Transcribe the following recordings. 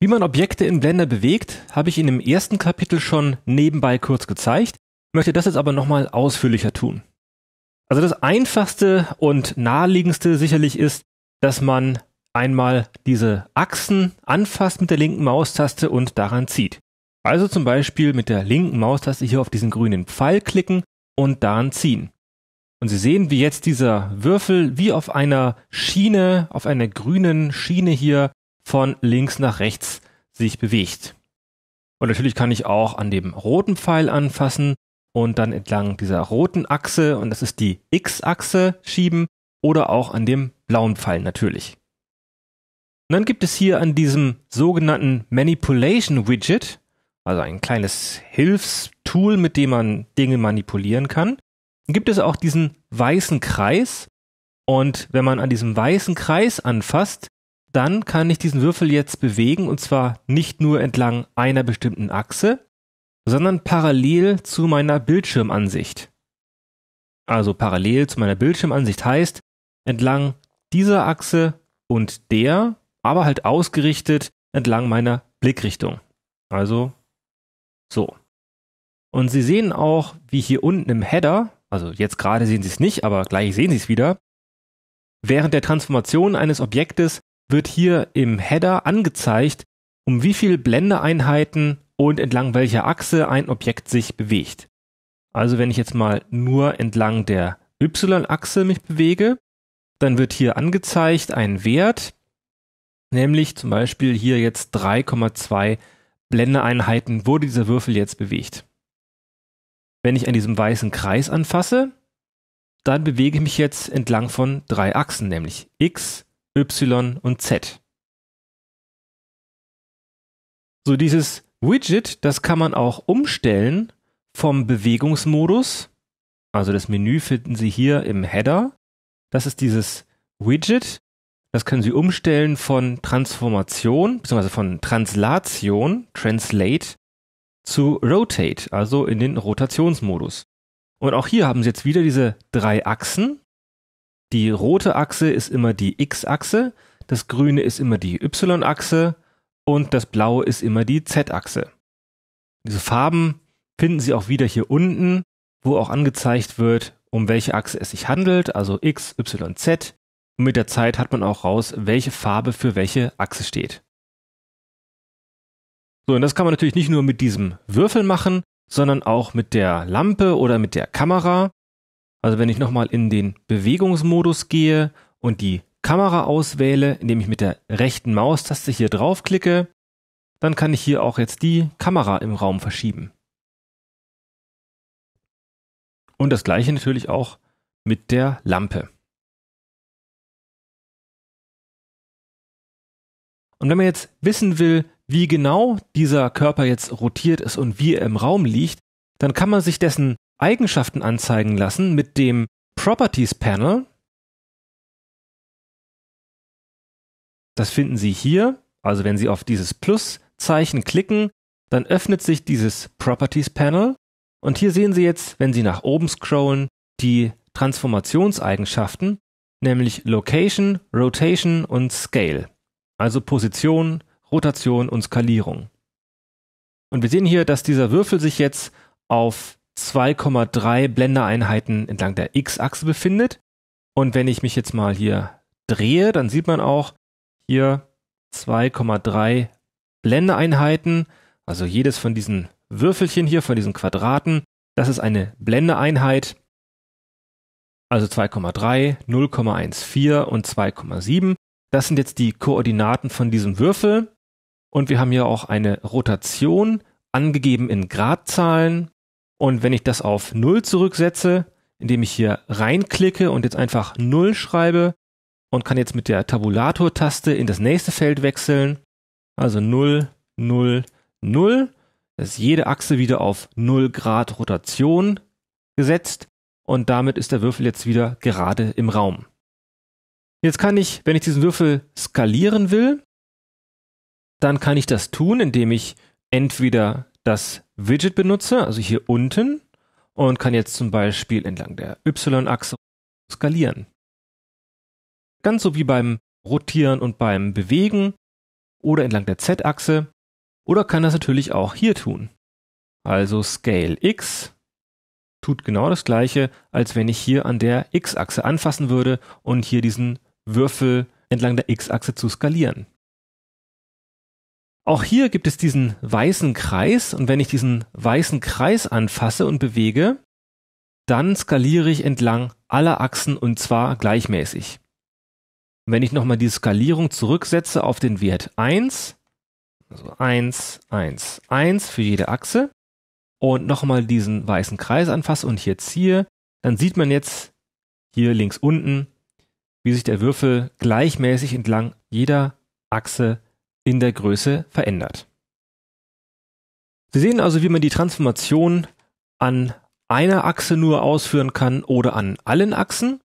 Wie man Objekte in Blender bewegt, habe ich in dem ersten Kapitel schon nebenbei kurz gezeigt, möchte das jetzt aber nochmal ausführlicher tun. Also das einfachste und naheliegendste sicherlich ist, dass man einmal diese Achsen anfasst mit der linken Maustaste und daran zieht. Also zum Beispiel mit der linken Maustaste hier auf diesen grünen Pfeil klicken und daran ziehen. Und Sie sehen, wie jetzt dieser Würfel wie auf einer Schiene, auf einer grünen Schiene hier von links nach rechts sich bewegt. Und natürlich kann ich auch an dem roten Pfeil anfassen und dann entlang dieser roten Achse, und das ist die X-Achse, schieben oder auch an dem blauen Pfeil natürlich. Und dann gibt es hier an diesem sogenannten Manipulation Widget, also ein kleines Hilfstool, mit dem man Dinge manipulieren kann, gibt es auch diesen weißen Kreis. Und wenn man an diesem weißen Kreis anfasst, dann kann ich diesen Würfel jetzt bewegen und zwar nicht nur entlang einer bestimmten Achse, sondern parallel zu meiner Bildschirmansicht. Also parallel zu meiner Bildschirmansicht heißt, entlang dieser Achse und der, aber halt ausgerichtet entlang meiner Blickrichtung. Also so. Und Sie sehen auch, wie hier unten im Header, also jetzt gerade sehen Sie es nicht, aber gleich sehen Sie es wieder, während der Transformation eines Objektes wird hier im Header angezeigt, um wie viel Blendeeinheiten und entlang welcher Achse ein Objekt sich bewegt. Also wenn ich jetzt mal nur entlang der Y-Achse mich bewege, dann wird hier angezeigt ein Wert, nämlich zum Beispiel hier jetzt 3,2 Blendeeinheiten wurde dieser Würfel jetzt bewegt. Wenn ich an diesem weißen Kreis anfasse, dann bewege ich mich jetzt entlang von drei Achsen, nämlich x, Y und Z. So dieses Widget, das kann man auch umstellen vom Bewegungsmodus. Also das Menü finden Sie hier im Header. Das ist dieses Widget. Das können Sie umstellen von Transformation bzw. von Translation, Translate zu Rotate, also in den Rotationsmodus. Und auch hier haben Sie jetzt wieder diese drei Achsen die rote Achse ist immer die X-Achse, das grüne ist immer die Y-Achse und das blaue ist immer die Z-Achse. Diese Farben finden Sie auch wieder hier unten, wo auch angezeigt wird, um welche Achse es sich handelt, also X, Y, Z. Und mit der Zeit hat man auch raus, welche Farbe für welche Achse steht. So, und das kann man natürlich nicht nur mit diesem Würfel machen, sondern auch mit der Lampe oder mit der Kamera. Also wenn ich nochmal in den Bewegungsmodus gehe und die Kamera auswähle, indem ich mit der rechten Maustaste hier draufklicke, dann kann ich hier auch jetzt die Kamera im Raum verschieben. Und das gleiche natürlich auch mit der Lampe. Und wenn man jetzt wissen will, wie genau dieser Körper jetzt rotiert ist und wie er im Raum liegt, dann kann man sich dessen Eigenschaften anzeigen lassen mit dem Properties Panel. Das finden Sie hier. Also wenn Sie auf dieses Plus-Zeichen klicken, dann öffnet sich dieses Properties Panel. Und hier sehen Sie jetzt, wenn Sie nach oben scrollen, die Transformationseigenschaften, nämlich Location, Rotation und Scale. Also Position, Rotation und Skalierung. Und wir sehen hier, dass dieser Würfel sich jetzt auf 2,3 Blendereinheiten entlang der X-Achse befindet. Und wenn ich mich jetzt mal hier drehe, dann sieht man auch hier 2,3 Blendereinheiten. Also jedes von diesen Würfelchen hier, von diesen Quadraten, das ist eine Blendeeinheit. Also 2,3, 0,14 und 2,7. Das sind jetzt die Koordinaten von diesem Würfel. Und wir haben hier auch eine Rotation angegeben in Gradzahlen. Und wenn ich das auf 0 zurücksetze, indem ich hier reinklicke und jetzt einfach 0 schreibe und kann jetzt mit der Tabulator-Taste in das nächste Feld wechseln. Also 0, 0, 0. Das ist jede Achse wieder auf 0 Grad Rotation gesetzt und damit ist der Würfel jetzt wieder gerade im Raum. Jetzt kann ich, wenn ich diesen Würfel skalieren will, dann kann ich das tun, indem ich entweder das Widget benutze, also hier unten, und kann jetzt zum Beispiel entlang der Y-Achse skalieren. Ganz so wie beim Rotieren und beim Bewegen oder entlang der Z-Achse oder kann das natürlich auch hier tun. Also Scale X tut genau das gleiche, als wenn ich hier an der X-Achse anfassen würde und hier diesen Würfel entlang der X-Achse zu skalieren. Auch hier gibt es diesen weißen Kreis und wenn ich diesen weißen Kreis anfasse und bewege, dann skaliere ich entlang aller Achsen und zwar gleichmäßig. Und wenn ich nochmal die Skalierung zurücksetze auf den Wert 1, also 1, 1, 1 für jede Achse und nochmal diesen weißen Kreis anfasse und hier ziehe, dann sieht man jetzt hier links unten, wie sich der Würfel gleichmäßig entlang jeder Achse in der Größe verändert. Sie sehen also, wie man die Transformation an einer Achse nur ausführen kann oder an allen Achsen.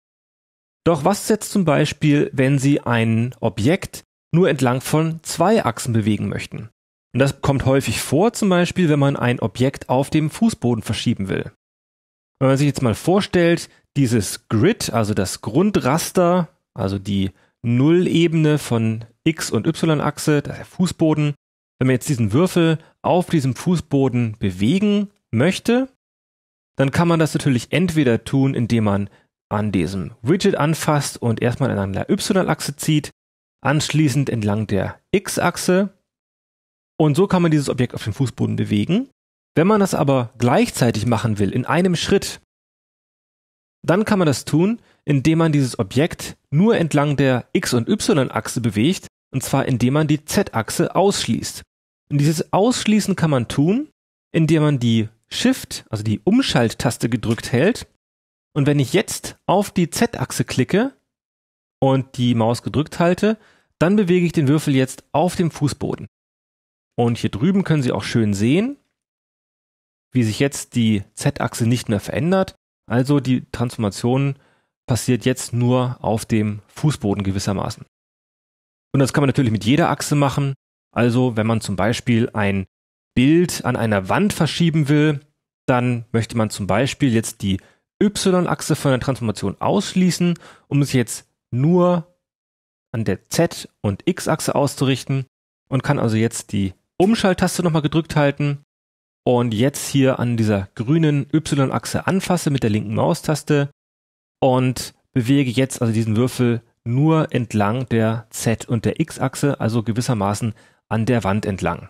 Doch was setzt zum Beispiel, wenn Sie ein Objekt nur entlang von zwei Achsen bewegen möchten? Und das kommt häufig vor, zum Beispiel, wenn man ein Objekt auf dem Fußboden verschieben will. Wenn man sich jetzt mal vorstellt, dieses Grid, also das Grundraster, also die Nullebene von X- und Y-Achse, das ist der Fußboden. Wenn man jetzt diesen Würfel auf diesem Fußboden bewegen möchte, dann kann man das natürlich entweder tun, indem man an diesem Widget anfasst und erstmal entlang der Y-Achse zieht, anschließend entlang der X-Achse. Und so kann man dieses Objekt auf dem Fußboden bewegen. Wenn man das aber gleichzeitig machen will, in einem Schritt, dann kann man das tun, indem man dieses Objekt nur entlang der X- und Y-Achse bewegt und zwar indem man die Z-Achse ausschließt. Und dieses Ausschließen kann man tun, indem man die Shift, also die Umschalttaste gedrückt hält. Und wenn ich jetzt auf die Z-Achse klicke und die Maus gedrückt halte, dann bewege ich den Würfel jetzt auf dem Fußboden. Und hier drüben können Sie auch schön sehen, wie sich jetzt die Z-Achse nicht mehr verändert. Also die Transformation passiert jetzt nur auf dem Fußboden gewissermaßen. Und das kann man natürlich mit jeder Achse machen. Also wenn man zum Beispiel ein Bild an einer Wand verschieben will, dann möchte man zum Beispiel jetzt die y-Achse von der Transformation ausschließen, um es jetzt nur an der z- und x-Achse auszurichten und kann also jetzt die Umschalttaste nochmal gedrückt halten und jetzt hier an dieser grünen y-Achse anfasse mit der linken Maustaste und bewege jetzt also diesen Würfel nur entlang der Z- und der X-Achse, also gewissermaßen an der Wand entlang.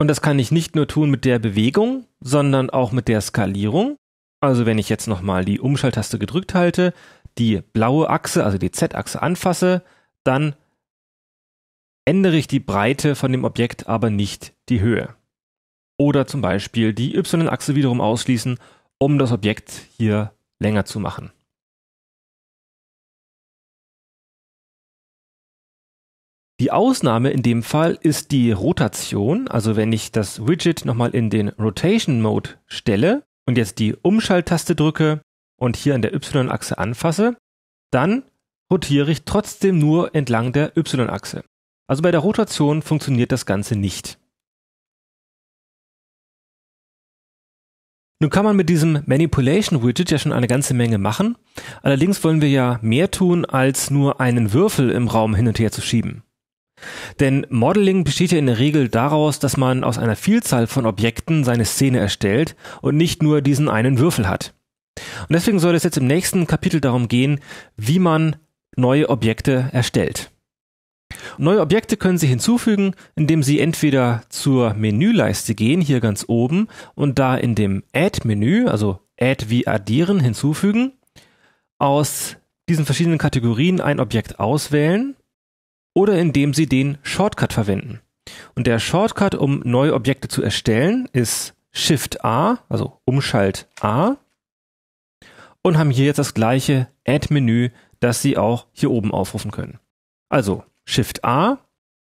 Und das kann ich nicht nur tun mit der Bewegung, sondern auch mit der Skalierung. Also wenn ich jetzt nochmal die Umschalttaste gedrückt halte, die blaue Achse, also die Z-Achse anfasse, dann ändere ich die Breite von dem Objekt, aber nicht die Höhe. Oder zum Beispiel die Y-Achse wiederum ausschließen, um das Objekt hier länger zu machen. Die Ausnahme in dem Fall ist die Rotation, also wenn ich das Widget nochmal in den Rotation Mode stelle und jetzt die Umschalttaste drücke und hier an der Y-Achse anfasse, dann rotiere ich trotzdem nur entlang der Y-Achse. Also bei der Rotation funktioniert das Ganze nicht. Nun kann man mit diesem Manipulation Widget ja schon eine ganze Menge machen. Allerdings wollen wir ja mehr tun, als nur einen Würfel im Raum hin und her zu schieben. Denn Modeling besteht ja in der Regel daraus, dass man aus einer Vielzahl von Objekten seine Szene erstellt und nicht nur diesen einen Würfel hat. Und deswegen soll es jetzt im nächsten Kapitel darum gehen, wie man neue Objekte erstellt. Neue Objekte können Sie hinzufügen, indem Sie entweder zur Menüleiste gehen, hier ganz oben, und da in dem Add-Menü, also Add wie addieren, hinzufügen, aus diesen verschiedenen Kategorien ein Objekt auswählen oder indem Sie den Shortcut verwenden. Und der Shortcut, um neue Objekte zu erstellen, ist Shift A, also Umschalt A. Und haben hier jetzt das gleiche Add-Menü, das Sie auch hier oben aufrufen können. Also Shift A.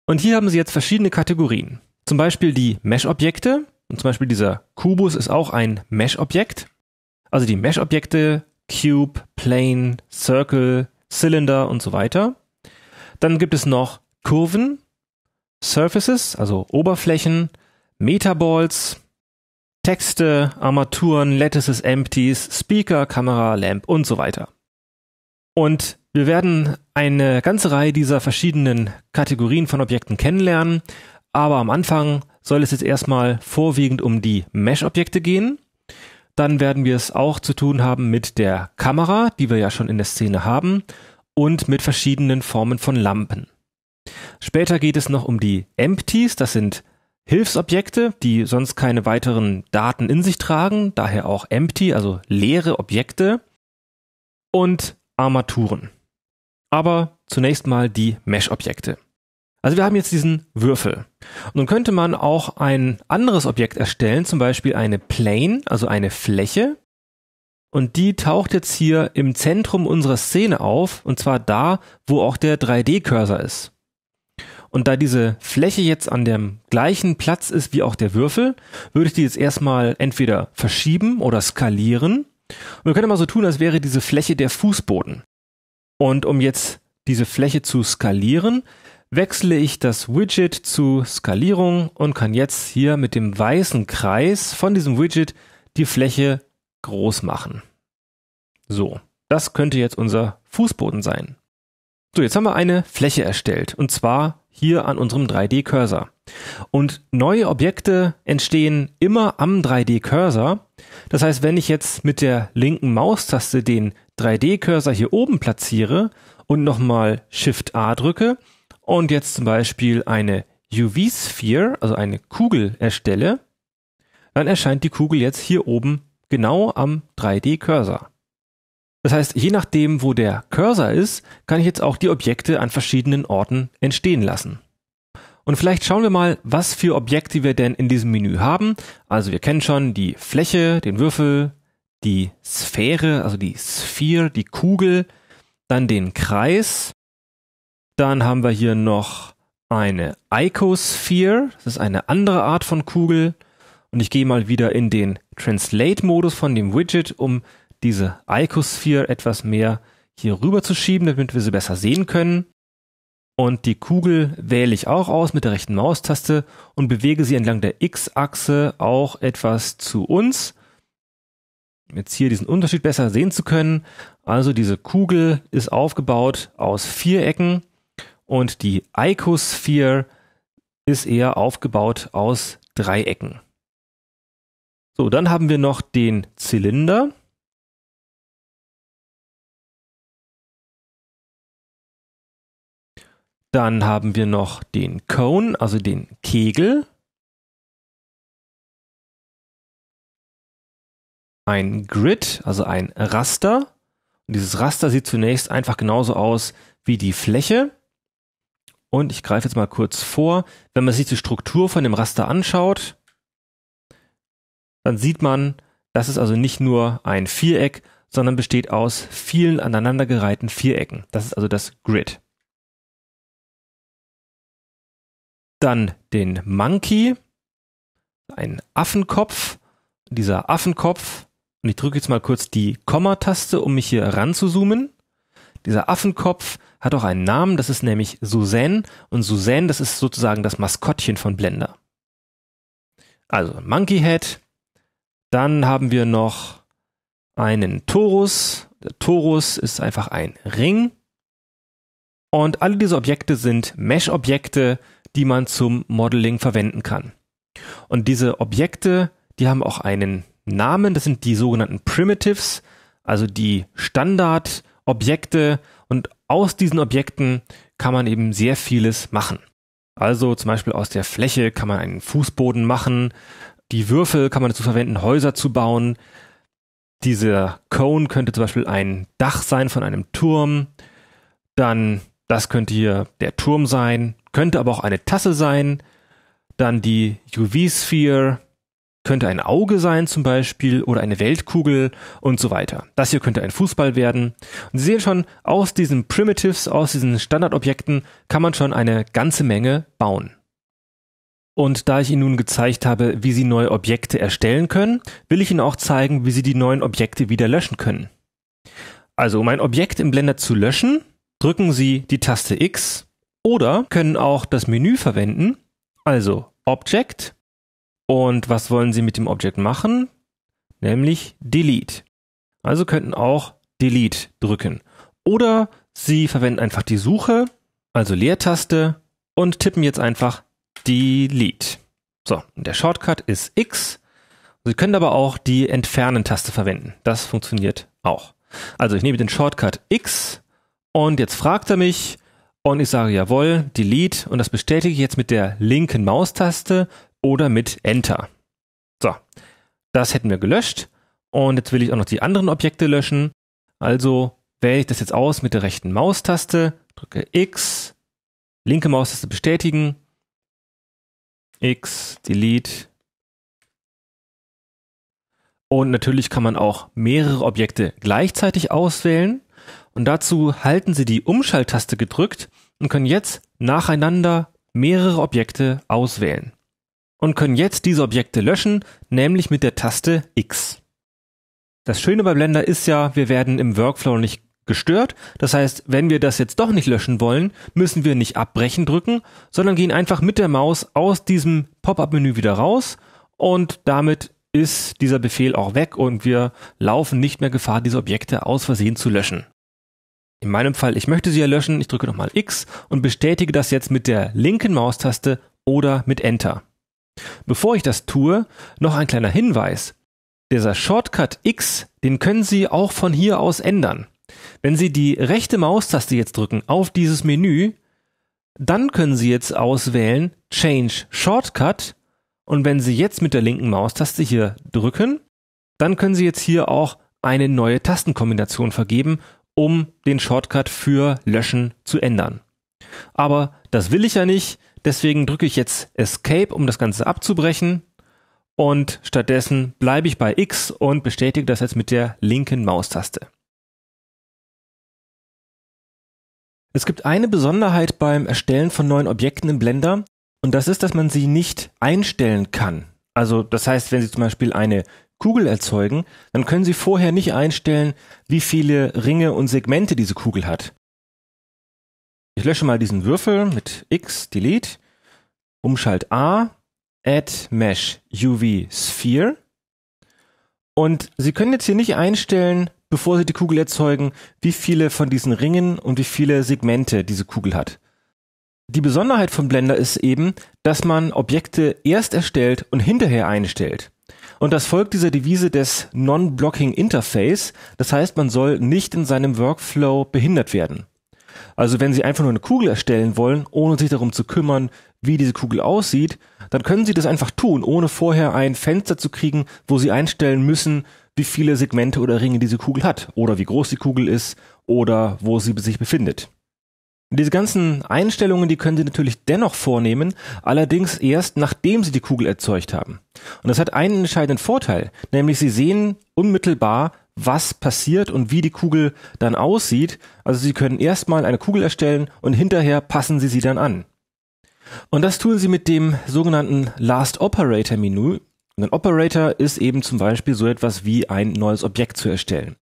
Und hier haben Sie jetzt verschiedene Kategorien. Zum Beispiel die Mesh-Objekte. Und zum Beispiel dieser Kubus ist auch ein Mesh-Objekt. Also die Mesh-Objekte Cube, Plane, Circle, Cylinder und so weiter. Dann gibt es noch Kurven, Surfaces, also Oberflächen, Metaballs, Texte, Armaturen, Lattices, Empties, Speaker, Kamera, Lamp und so weiter. Und wir werden eine ganze Reihe dieser verschiedenen Kategorien von Objekten kennenlernen, aber am Anfang soll es jetzt erstmal vorwiegend um die Mesh-Objekte gehen. Dann werden wir es auch zu tun haben mit der Kamera, die wir ja schon in der Szene haben, und mit verschiedenen Formen von Lampen. Später geht es noch um die Empties, das sind Hilfsobjekte, die sonst keine weiteren Daten in sich tragen, daher auch empty, also leere Objekte und Armaturen. Aber zunächst mal die Mesh-Objekte. Also wir haben jetzt diesen Würfel. nun könnte man auch ein anderes Objekt erstellen, zum Beispiel eine Plane, also eine Fläche, und die taucht jetzt hier im Zentrum unserer Szene auf, und zwar da, wo auch der 3D-Cursor ist. Und da diese Fläche jetzt an dem gleichen Platz ist wie auch der Würfel, würde ich die jetzt erstmal entweder verschieben oder skalieren. Und wir können mal so tun, als wäre diese Fläche der Fußboden. Und um jetzt diese Fläche zu skalieren, wechsle ich das Widget zu Skalierung und kann jetzt hier mit dem weißen Kreis von diesem Widget die Fläche groß machen. So, das könnte jetzt unser Fußboden sein. So, jetzt haben wir eine Fläche erstellt und zwar hier an unserem 3D-Cursor. Und neue Objekte entstehen immer am 3D-Cursor. Das heißt, wenn ich jetzt mit der linken Maustaste den 3D-Cursor hier oben platziere und nochmal Shift A drücke und jetzt zum Beispiel eine UV-Sphere, also eine Kugel erstelle, dann erscheint die Kugel jetzt hier oben genau am 3D-Cursor. Das heißt, je nachdem, wo der Cursor ist, kann ich jetzt auch die Objekte an verschiedenen Orten entstehen lassen. Und vielleicht schauen wir mal, was für Objekte wir denn in diesem Menü haben. Also wir kennen schon die Fläche, den Würfel, die Sphäre, also die Sphere, die Kugel, dann den Kreis. Dann haben wir hier noch eine Icosphere, das ist eine andere Art von Kugel. Und ich gehe mal wieder in den Translate-Modus von dem Widget, um diese Icosphere etwas mehr hier rüber zu schieben, damit wir sie besser sehen können. Und die Kugel wähle ich auch aus mit der rechten Maustaste und bewege sie entlang der X-Achse auch etwas zu uns. Jetzt hier diesen Unterschied besser sehen zu können. Also diese Kugel ist aufgebaut aus Vierecken und die Icosphere ist eher aufgebaut aus Dreiecken. So, dann haben wir noch den Zylinder. Dann haben wir noch den Cone, also den Kegel. Ein Grid, also ein Raster. Und dieses Raster sieht zunächst einfach genauso aus wie die Fläche. Und ich greife jetzt mal kurz vor. Wenn man sich die Struktur von dem Raster anschaut, dann sieht man, das ist also nicht nur ein Viereck, sondern besteht aus vielen aneinandergereihten Vierecken. Das ist also das Grid. Dann den Monkey, ein Affenkopf. Dieser Affenkopf, und ich drücke jetzt mal kurz die Komma-Taste, um mich hier ranzuzoomen. Dieser Affenkopf hat auch einen Namen, das ist nämlich Suzanne. Und Suzanne, das ist sozusagen das Maskottchen von Blender. Also Monkey Head, dann haben wir noch einen Torus. Der Torus ist einfach ein Ring. Und alle diese Objekte sind Mesh-Objekte, die man zum Modeling verwenden kann. Und diese Objekte, die haben auch einen Namen. Das sind die sogenannten Primitives, also die Standardobjekte. Und aus diesen Objekten kann man eben sehr vieles machen. Also zum Beispiel aus der Fläche kann man einen Fußboden machen, die Würfel kann man dazu verwenden, Häuser zu bauen. Dieser Cone könnte zum Beispiel ein Dach sein von einem Turm. Dann, das könnte hier der Turm sein, könnte aber auch eine Tasse sein. Dann die UV-Sphere könnte ein Auge sein zum Beispiel oder eine Weltkugel und so weiter. Das hier könnte ein Fußball werden. Und Sie sehen schon, aus diesen Primitives, aus diesen Standardobjekten kann man schon eine ganze Menge bauen. Und da ich Ihnen nun gezeigt habe, wie Sie neue Objekte erstellen können, will ich Ihnen auch zeigen, wie Sie die neuen Objekte wieder löschen können. Also, um ein Objekt im Blender zu löschen, drücken Sie die Taste X oder können auch das Menü verwenden, also Object. Und was wollen Sie mit dem Objekt machen? Nämlich Delete. Also könnten auch Delete drücken. Oder Sie verwenden einfach die Suche, also Leertaste und tippen jetzt einfach Delete. So, der Shortcut ist X. Sie können aber auch die Entfernen-Taste verwenden. Das funktioniert auch. Also ich nehme den Shortcut X und jetzt fragt er mich und ich sage jawohl, Delete und das bestätige ich jetzt mit der linken Maustaste oder mit Enter. So, das hätten wir gelöscht und jetzt will ich auch noch die anderen Objekte löschen. Also wähle ich das jetzt aus mit der rechten Maustaste, drücke X, linke Maustaste bestätigen X, Delete. Und natürlich kann man auch mehrere Objekte gleichzeitig auswählen. Und dazu halten Sie die Umschalttaste gedrückt und können jetzt nacheinander mehrere Objekte auswählen. Und können jetzt diese Objekte löschen, nämlich mit der Taste X. Das Schöne bei Blender ist ja, wir werden im Workflow nicht gestört. Das heißt, wenn wir das jetzt doch nicht löschen wollen, müssen wir nicht abbrechen drücken, sondern gehen einfach mit der Maus aus diesem Pop-up-Menü wieder raus und damit ist dieser Befehl auch weg und wir laufen nicht mehr Gefahr, diese Objekte aus Versehen zu löschen. In meinem Fall, ich möchte sie ja löschen, ich drücke nochmal X und bestätige das jetzt mit der linken Maustaste oder mit Enter. Bevor ich das tue, noch ein kleiner Hinweis. Dieser Shortcut X, den können Sie auch von hier aus ändern. Wenn Sie die rechte Maustaste jetzt drücken auf dieses Menü, dann können Sie jetzt auswählen Change Shortcut und wenn Sie jetzt mit der linken Maustaste hier drücken, dann können Sie jetzt hier auch eine neue Tastenkombination vergeben, um den Shortcut für Löschen zu ändern. Aber das will ich ja nicht, deswegen drücke ich jetzt Escape, um das Ganze abzubrechen und stattdessen bleibe ich bei X und bestätige das jetzt mit der linken Maustaste. Es gibt eine Besonderheit beim Erstellen von neuen Objekten im Blender und das ist, dass man sie nicht einstellen kann. Also das heißt, wenn Sie zum Beispiel eine Kugel erzeugen, dann können Sie vorher nicht einstellen, wie viele Ringe und Segmente diese Kugel hat. Ich lösche mal diesen Würfel mit X, Delete, Umschalt A, Add Mesh UV Sphere. Und Sie können jetzt hier nicht einstellen, bevor sie die Kugel erzeugen, wie viele von diesen Ringen und wie viele Segmente diese Kugel hat. Die Besonderheit von Blender ist eben, dass man Objekte erst erstellt und hinterher einstellt. Und das folgt dieser Devise des Non-Blocking Interface. Das heißt, man soll nicht in seinem Workflow behindert werden. Also wenn Sie einfach nur eine Kugel erstellen wollen, ohne sich darum zu kümmern, wie diese Kugel aussieht, dann können Sie das einfach tun, ohne vorher ein Fenster zu kriegen, wo Sie einstellen müssen, wie viele Segmente oder Ringe diese Kugel hat oder wie groß die Kugel ist oder wo sie sich befindet. Diese ganzen Einstellungen, die können Sie natürlich dennoch vornehmen, allerdings erst nachdem Sie die Kugel erzeugt haben. Und das hat einen entscheidenden Vorteil, nämlich Sie sehen unmittelbar, was passiert und wie die Kugel dann aussieht. Also Sie können erstmal eine Kugel erstellen und hinterher passen Sie sie dann an. Und das tun Sie mit dem sogenannten Last Operator Menü, und ein Operator ist eben zum Beispiel so etwas wie ein neues Objekt zu erstellen.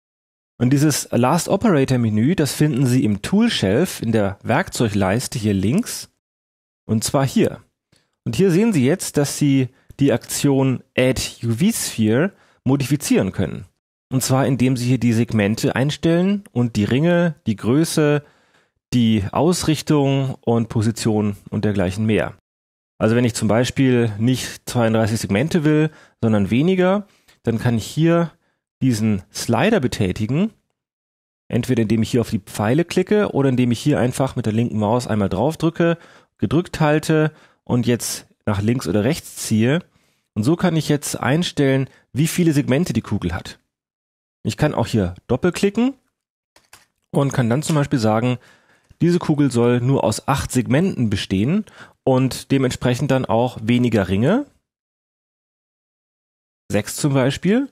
Und dieses Last Operator Menü, das finden Sie im Tool Shelf in der Werkzeugleiste hier links. Und zwar hier. Und hier sehen Sie jetzt, dass Sie die Aktion Add UV Sphere modifizieren können. Und zwar indem Sie hier die Segmente einstellen und die Ringe, die Größe, die Ausrichtung und Position und dergleichen mehr. Also wenn ich zum Beispiel nicht 32 Segmente will, sondern weniger, dann kann ich hier diesen Slider betätigen. Entweder indem ich hier auf die Pfeile klicke oder indem ich hier einfach mit der linken Maus einmal drauf drücke, gedrückt halte und jetzt nach links oder rechts ziehe. Und so kann ich jetzt einstellen, wie viele Segmente die Kugel hat. Ich kann auch hier doppelklicken und kann dann zum Beispiel sagen, diese Kugel soll nur aus acht Segmenten bestehen und dementsprechend dann auch weniger Ringe. Sechs zum Beispiel.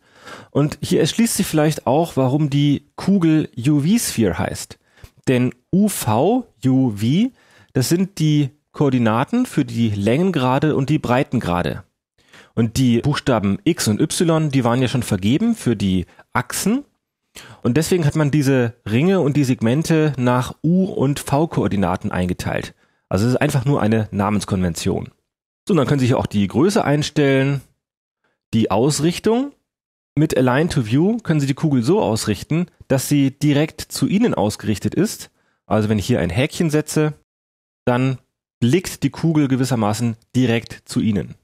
Und hier erschließt sich vielleicht auch, warum die Kugel UV-Sphere heißt. Denn UV, UV, das sind die Koordinaten für die Längengrade und die Breitengrade. Und die Buchstaben X und Y, die waren ja schon vergeben für die Achsen. Und deswegen hat man diese Ringe und die Segmente nach U- und V-Koordinaten eingeteilt. Also es ist einfach nur eine Namenskonvention. So, dann können Sie hier auch die Größe einstellen, die Ausrichtung. Mit Align to View können Sie die Kugel so ausrichten, dass sie direkt zu Ihnen ausgerichtet ist. Also wenn ich hier ein Häkchen setze, dann blickt die Kugel gewissermaßen direkt zu Ihnen.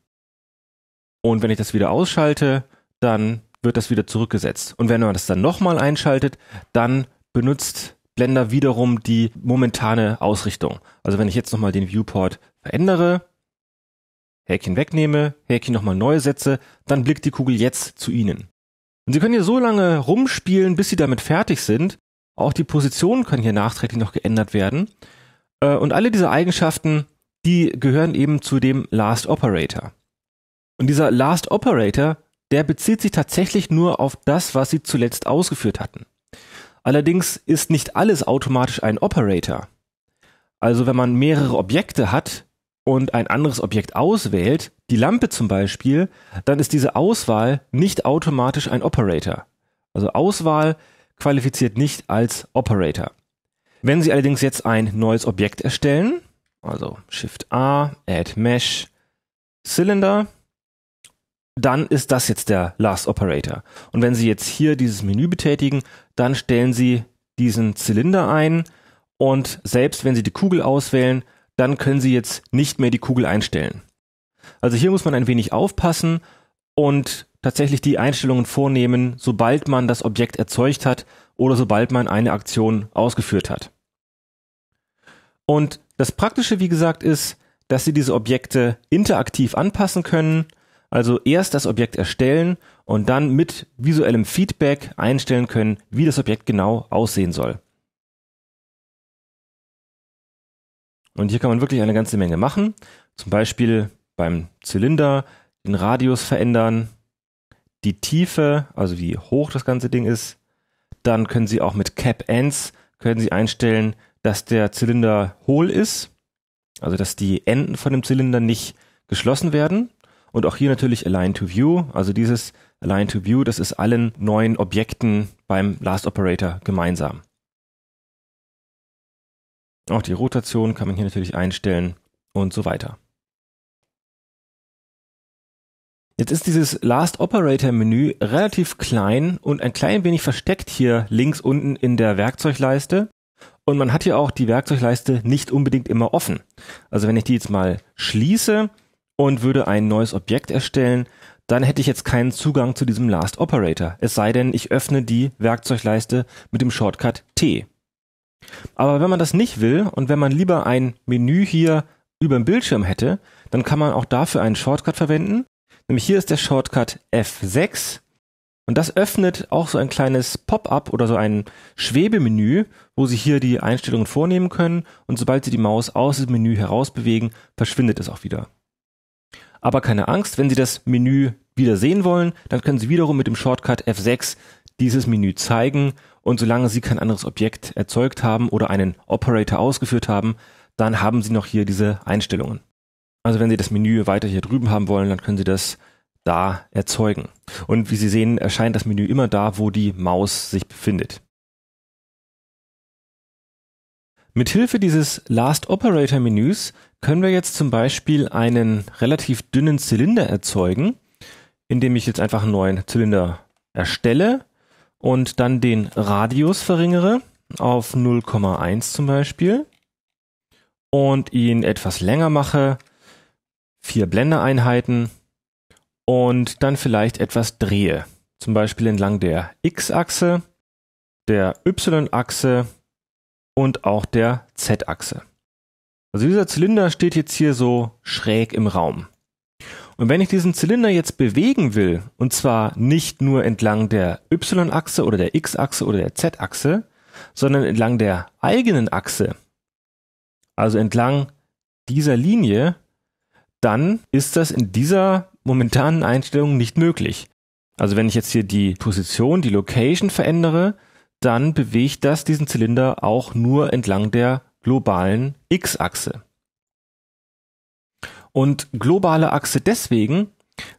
Und wenn ich das wieder ausschalte, dann wird das wieder zurückgesetzt. Und wenn man das dann nochmal einschaltet, dann benutzt Blender wiederum die momentane Ausrichtung. Also wenn ich jetzt nochmal den Viewport verändere, Häkchen wegnehme, Häkchen nochmal neu setze, dann blickt die Kugel jetzt zu Ihnen. Und Sie können hier so lange rumspielen, bis Sie damit fertig sind. Auch die Positionen können hier nachträglich noch geändert werden. Äh, und alle diese Eigenschaften, die gehören eben zu dem Last Operator. Und dieser Last Operator, der bezieht sich tatsächlich nur auf das, was Sie zuletzt ausgeführt hatten. Allerdings ist nicht alles automatisch ein Operator. Also wenn man mehrere Objekte hat und ein anderes Objekt auswählt, die Lampe zum Beispiel, dann ist diese Auswahl nicht automatisch ein Operator. Also Auswahl qualifiziert nicht als Operator. Wenn Sie allerdings jetzt ein neues Objekt erstellen, also Shift A, Add Mesh, Cylinder, dann ist das jetzt der Last Operator. Und wenn Sie jetzt hier dieses Menü betätigen, dann stellen Sie diesen Zylinder ein und selbst wenn Sie die Kugel auswählen, dann können Sie jetzt nicht mehr die Kugel einstellen. Also hier muss man ein wenig aufpassen und tatsächlich die Einstellungen vornehmen, sobald man das Objekt erzeugt hat oder sobald man eine Aktion ausgeführt hat. Und das Praktische, wie gesagt, ist, dass Sie diese Objekte interaktiv anpassen können – also erst das Objekt erstellen und dann mit visuellem Feedback einstellen können, wie das Objekt genau aussehen soll. Und hier kann man wirklich eine ganze Menge machen. Zum Beispiel beim Zylinder den Radius verändern, die Tiefe, also wie hoch das ganze Ding ist. Dann können Sie auch mit Cap Ends können Sie einstellen, dass der Zylinder hohl ist, also dass die Enden von dem Zylinder nicht geschlossen werden. Und auch hier natürlich Align to View. Also dieses Align to View, das ist allen neuen Objekten beim Last Operator gemeinsam. Auch die Rotation kann man hier natürlich einstellen und so weiter. Jetzt ist dieses Last Operator Menü relativ klein und ein klein wenig versteckt hier links unten in der Werkzeugleiste. Und man hat hier auch die Werkzeugleiste nicht unbedingt immer offen. Also wenn ich die jetzt mal schließe, und würde ein neues Objekt erstellen, dann hätte ich jetzt keinen Zugang zu diesem Last Operator, es sei denn, ich öffne die Werkzeugleiste mit dem Shortcut T. Aber wenn man das nicht will und wenn man lieber ein Menü hier über dem Bildschirm hätte, dann kann man auch dafür einen Shortcut verwenden. Nämlich hier ist der Shortcut F6 und das öffnet auch so ein kleines Pop-up oder so ein Schwebemenü, wo Sie hier die Einstellungen vornehmen können und sobald Sie die Maus aus dem Menü herausbewegen, verschwindet es auch wieder. Aber keine Angst, wenn Sie das Menü wieder sehen wollen, dann können Sie wiederum mit dem Shortcut F6 dieses Menü zeigen und solange Sie kein anderes Objekt erzeugt haben oder einen Operator ausgeführt haben, dann haben Sie noch hier diese Einstellungen. Also wenn Sie das Menü weiter hier drüben haben wollen, dann können Sie das da erzeugen. Und wie Sie sehen, erscheint das Menü immer da, wo die Maus sich befindet. Mithilfe dieses Last Operator Menüs können wir jetzt zum Beispiel einen relativ dünnen Zylinder erzeugen, indem ich jetzt einfach einen neuen Zylinder erstelle und dann den Radius verringere auf 0,1 zum Beispiel und ihn etwas länger mache, vier Blendereinheiten und dann vielleicht etwas drehe, zum Beispiel entlang der X-Achse, der Y-Achse und auch der Z-Achse. Also dieser Zylinder steht jetzt hier so schräg im Raum. Und wenn ich diesen Zylinder jetzt bewegen will, und zwar nicht nur entlang der Y-Achse oder der X-Achse oder der Z-Achse, sondern entlang der eigenen Achse, also entlang dieser Linie, dann ist das in dieser momentanen Einstellung nicht möglich. Also wenn ich jetzt hier die Position, die Location verändere, dann bewegt das diesen Zylinder auch nur entlang der globalen X-Achse. Und globale Achse deswegen,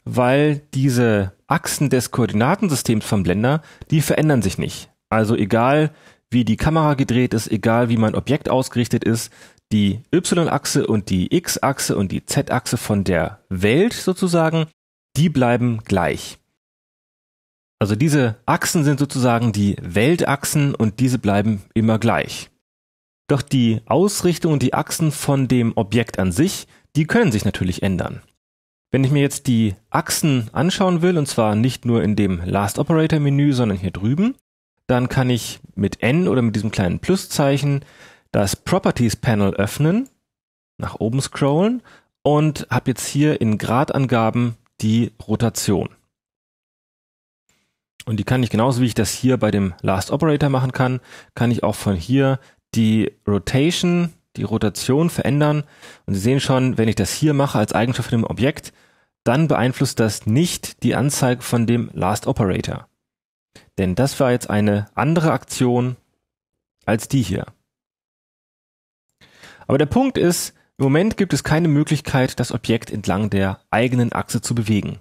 weil diese Achsen des Koordinatensystems vom Blender, die verändern sich nicht. Also egal, wie die Kamera gedreht ist, egal wie mein Objekt ausgerichtet ist, die Y-Achse und die X-Achse und die Z-Achse von der Welt sozusagen, die bleiben gleich. Also diese Achsen sind sozusagen die Weltachsen und diese bleiben immer gleich. Doch die Ausrichtung und die Achsen von dem Objekt an sich, die können sich natürlich ändern. Wenn ich mir jetzt die Achsen anschauen will, und zwar nicht nur in dem Last Operator Menü, sondern hier drüben, dann kann ich mit N oder mit diesem kleinen Pluszeichen das Properties Panel öffnen, nach oben scrollen und habe jetzt hier in Gradangaben die Rotation. Und die kann ich genauso wie ich das hier bei dem Last Operator machen kann, kann ich auch von hier die Rotation, die Rotation verändern. Und Sie sehen schon, wenn ich das hier mache als Eigenschaft von dem Objekt, dann beeinflusst das nicht die Anzeige von dem Last Operator. Denn das war jetzt eine andere Aktion als die hier. Aber der Punkt ist, im Moment gibt es keine Möglichkeit, das Objekt entlang der eigenen Achse zu bewegen.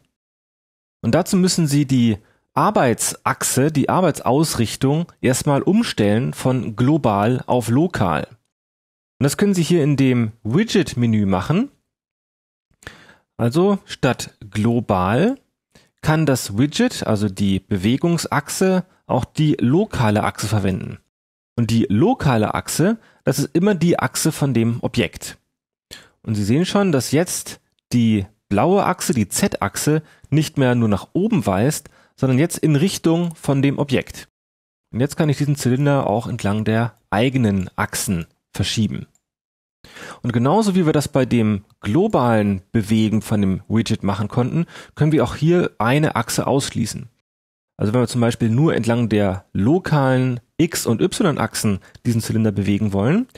Und dazu müssen Sie die Arbeitsachse, die Arbeitsausrichtung erstmal umstellen von global auf lokal. Und das können Sie hier in dem Widget-Menü machen. Also statt global kann das Widget, also die Bewegungsachse, auch die lokale Achse verwenden. Und die lokale Achse, das ist immer die Achse von dem Objekt. Und Sie sehen schon, dass jetzt die blaue Achse, die Z-Achse, nicht mehr nur nach oben weist, sondern jetzt in Richtung von dem Objekt. Und jetzt kann ich diesen Zylinder auch entlang der eigenen Achsen verschieben. Und genauso wie wir das bei dem globalen Bewegen von dem Widget machen konnten, können wir auch hier eine Achse ausschließen. Also wenn wir zum Beispiel nur entlang der lokalen X- und Y-Achsen diesen Zylinder bewegen wollen,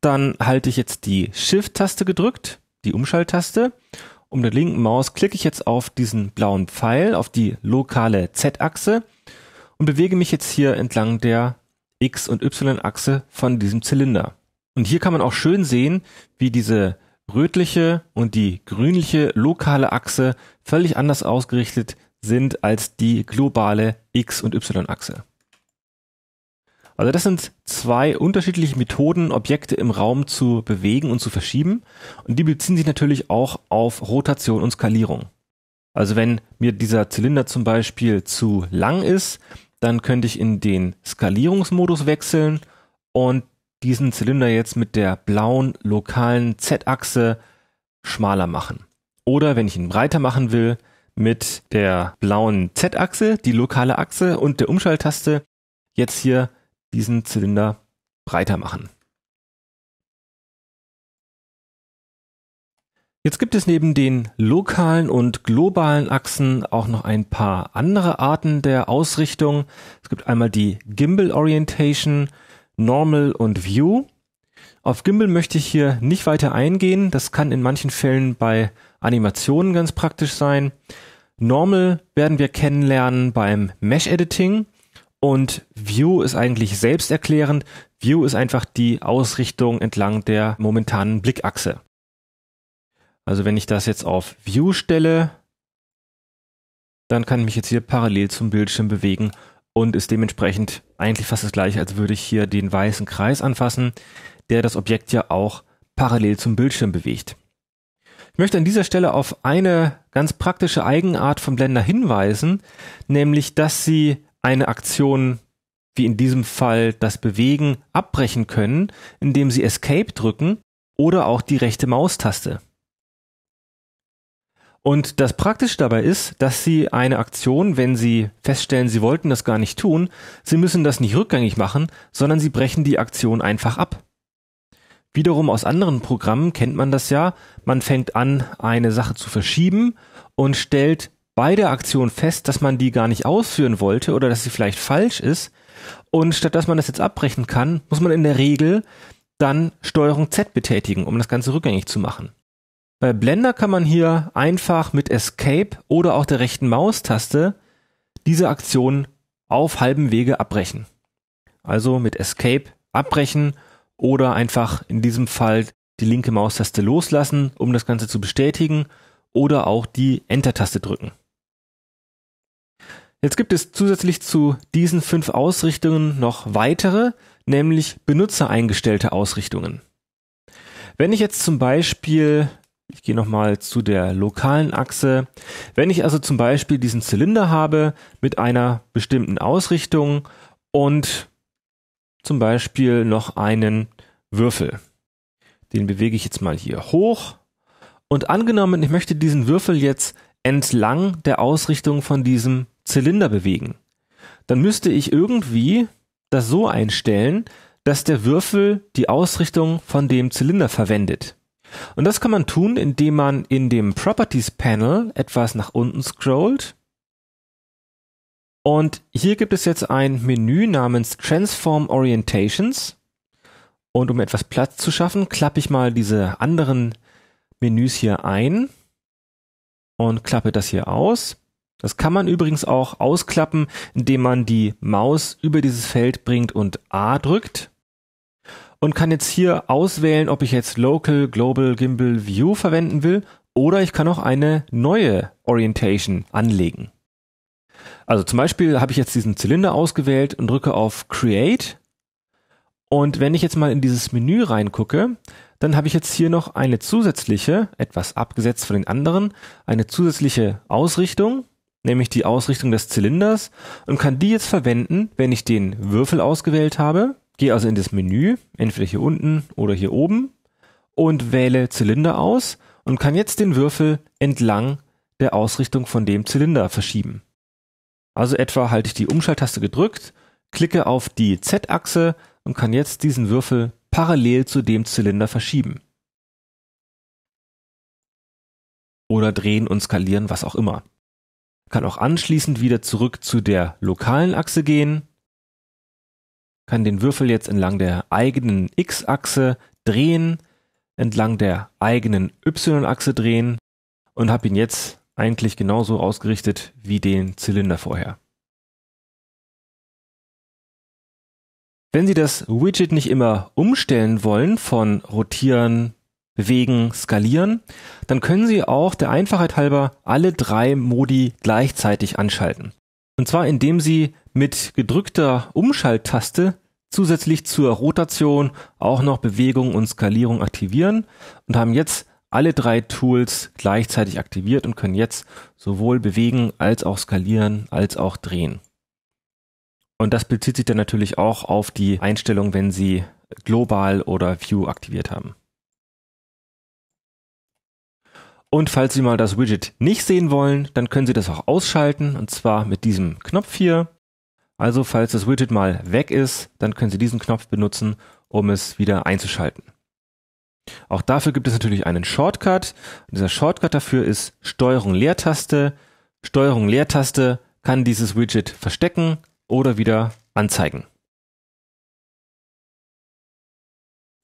dann halte ich jetzt die Shift-Taste gedrückt, die Umschalttaste, um der linken Maus klicke ich jetzt auf diesen blauen Pfeil, auf die lokale Z-Achse und bewege mich jetzt hier entlang der X- und Y-Achse von diesem Zylinder. Und hier kann man auch schön sehen, wie diese rötliche und die grünliche lokale Achse völlig anders ausgerichtet sind als die globale X- und Y-Achse. Also das sind zwei unterschiedliche Methoden, Objekte im Raum zu bewegen und zu verschieben. Und die beziehen sich natürlich auch auf Rotation und Skalierung. Also wenn mir dieser Zylinder zum Beispiel zu lang ist, dann könnte ich in den Skalierungsmodus wechseln und diesen Zylinder jetzt mit der blauen lokalen Z-Achse schmaler machen. Oder wenn ich ihn breiter machen will, mit der blauen Z-Achse, die lokale Achse und der Umschalttaste jetzt hier diesen Zylinder breiter machen. Jetzt gibt es neben den lokalen und globalen Achsen auch noch ein paar andere Arten der Ausrichtung. Es gibt einmal die Gimbal Orientation, Normal und View. Auf Gimbal möchte ich hier nicht weiter eingehen. Das kann in manchen Fällen bei Animationen ganz praktisch sein. Normal werden wir kennenlernen beim Mesh Editing. Und View ist eigentlich selbsterklärend. View ist einfach die Ausrichtung entlang der momentanen Blickachse. Also wenn ich das jetzt auf View stelle, dann kann ich mich jetzt hier parallel zum Bildschirm bewegen und ist dementsprechend eigentlich fast das gleiche, als würde ich hier den weißen Kreis anfassen, der das Objekt ja auch parallel zum Bildschirm bewegt. Ich möchte an dieser Stelle auf eine ganz praktische Eigenart von Blender hinweisen, nämlich dass sie eine Aktion wie in diesem Fall das Bewegen abbrechen können, indem sie Escape drücken oder auch die rechte Maustaste. Und das Praktische dabei ist, dass Sie eine Aktion, wenn Sie feststellen, Sie wollten das gar nicht tun, Sie müssen das nicht rückgängig machen, sondern Sie brechen die Aktion einfach ab. Wiederum aus anderen Programmen kennt man das ja, man fängt an, eine Sache zu verschieben und stellt bei der Aktion fest, dass man die gar nicht ausführen wollte oder dass sie vielleicht falsch ist. Und statt dass man das jetzt abbrechen kann, muss man in der Regel dann Steuerung Z betätigen, um das Ganze rückgängig zu machen. Bei Blender kann man hier einfach mit Escape oder auch der rechten Maustaste diese Aktion auf halbem Wege abbrechen. Also mit Escape abbrechen oder einfach in diesem Fall die linke Maustaste loslassen, um das Ganze zu bestätigen oder auch die Enter-Taste drücken. Jetzt gibt es zusätzlich zu diesen fünf Ausrichtungen noch weitere, nämlich benutzereingestellte Ausrichtungen. Wenn ich jetzt zum Beispiel, ich gehe nochmal zu der lokalen Achse, wenn ich also zum Beispiel diesen Zylinder habe mit einer bestimmten Ausrichtung und zum Beispiel noch einen Würfel. Den bewege ich jetzt mal hier hoch. Und angenommen, ich möchte diesen Würfel jetzt entlang der Ausrichtung von diesem Zylinder bewegen, dann müsste ich irgendwie das so einstellen, dass der Würfel die Ausrichtung von dem Zylinder verwendet. Und das kann man tun, indem man in dem Properties Panel etwas nach unten scrollt. Und hier gibt es jetzt ein Menü namens Transform Orientations. Und um etwas Platz zu schaffen, klappe ich mal diese anderen Menüs hier ein und klappe das hier aus. Das kann man übrigens auch ausklappen, indem man die Maus über dieses Feld bringt und A drückt und kann jetzt hier auswählen, ob ich jetzt Local, Global, Gimbal, View verwenden will oder ich kann auch eine neue Orientation anlegen. Also zum Beispiel habe ich jetzt diesen Zylinder ausgewählt und drücke auf Create. Und wenn ich jetzt mal in dieses Menü reingucke, dann habe ich jetzt hier noch eine zusätzliche, etwas abgesetzt von den anderen, eine zusätzliche Ausrichtung nämlich die Ausrichtung des Zylinders und kann die jetzt verwenden, wenn ich den Würfel ausgewählt habe, gehe also in das Menü, entweder hier unten oder hier oben und wähle Zylinder aus und kann jetzt den Würfel entlang der Ausrichtung von dem Zylinder verschieben. Also etwa halte ich die Umschalttaste gedrückt, klicke auf die Z-Achse und kann jetzt diesen Würfel parallel zu dem Zylinder verschieben. Oder drehen und skalieren, was auch immer kann auch anschließend wieder zurück zu der lokalen Achse gehen, kann den Würfel jetzt entlang der eigenen X-Achse drehen, entlang der eigenen Y-Achse drehen und habe ihn jetzt eigentlich genauso ausgerichtet wie den Zylinder vorher. Wenn Sie das Widget nicht immer umstellen wollen von rotieren wegen Skalieren, dann können Sie auch der Einfachheit halber alle drei Modi gleichzeitig anschalten. Und zwar indem Sie mit gedrückter Umschalttaste zusätzlich zur Rotation auch noch Bewegung und Skalierung aktivieren und haben jetzt alle drei Tools gleichzeitig aktiviert und können jetzt sowohl bewegen als auch skalieren als auch drehen. Und das bezieht sich dann natürlich auch auf die Einstellung, wenn Sie global oder View aktiviert haben. Und falls Sie mal das Widget nicht sehen wollen, dann können Sie das auch ausschalten und zwar mit diesem Knopf hier. Also falls das Widget mal weg ist, dann können Sie diesen Knopf benutzen, um es wieder einzuschalten. Auch dafür gibt es natürlich einen Shortcut. Und dieser Shortcut dafür ist Steuerung Leertaste. Steuerung Leertaste kann dieses Widget verstecken oder wieder anzeigen.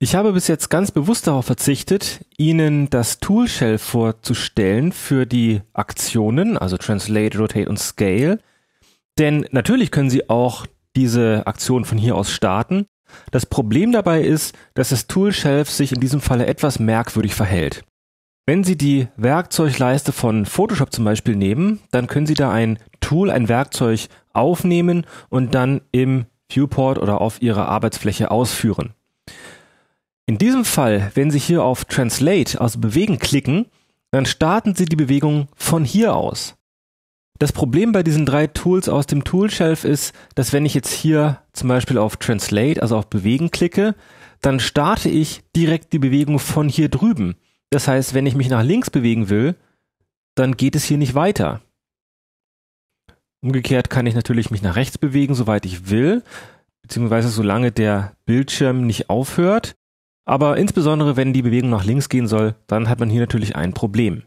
Ich habe bis jetzt ganz bewusst darauf verzichtet, Ihnen das Tool Shell vorzustellen für die Aktionen, also Translate, Rotate und Scale. Denn natürlich können Sie auch diese Aktion von hier aus starten. Das Problem dabei ist, dass das Tool Shelf sich in diesem Falle etwas merkwürdig verhält. Wenn Sie die Werkzeugleiste von Photoshop zum Beispiel nehmen, dann können Sie da ein Tool, ein Werkzeug aufnehmen und dann im Viewport oder auf Ihrer Arbeitsfläche ausführen. In diesem Fall, wenn Sie hier auf Translate, also bewegen, klicken, dann starten Sie die Bewegung von hier aus. Das Problem bei diesen drei Tools aus dem Toolshelf ist, dass wenn ich jetzt hier zum Beispiel auf Translate, also auf Bewegen klicke, dann starte ich direkt die Bewegung von hier drüben. Das heißt, wenn ich mich nach links bewegen will, dann geht es hier nicht weiter. Umgekehrt kann ich natürlich mich nach rechts bewegen, soweit ich will, beziehungsweise solange der Bildschirm nicht aufhört. Aber insbesondere, wenn die Bewegung nach links gehen soll, dann hat man hier natürlich ein Problem.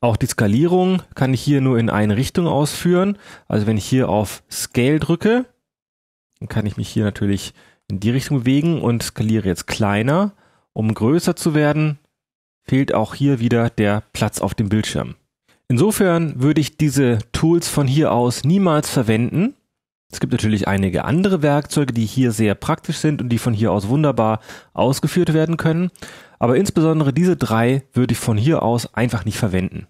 Auch die Skalierung kann ich hier nur in eine Richtung ausführen. Also wenn ich hier auf Scale drücke, dann kann ich mich hier natürlich in die Richtung bewegen und skaliere jetzt kleiner. Um größer zu werden, fehlt auch hier wieder der Platz auf dem Bildschirm. Insofern würde ich diese Tools von hier aus niemals verwenden, es gibt natürlich einige andere Werkzeuge, die hier sehr praktisch sind und die von hier aus wunderbar ausgeführt werden können, aber insbesondere diese drei würde ich von hier aus einfach nicht verwenden.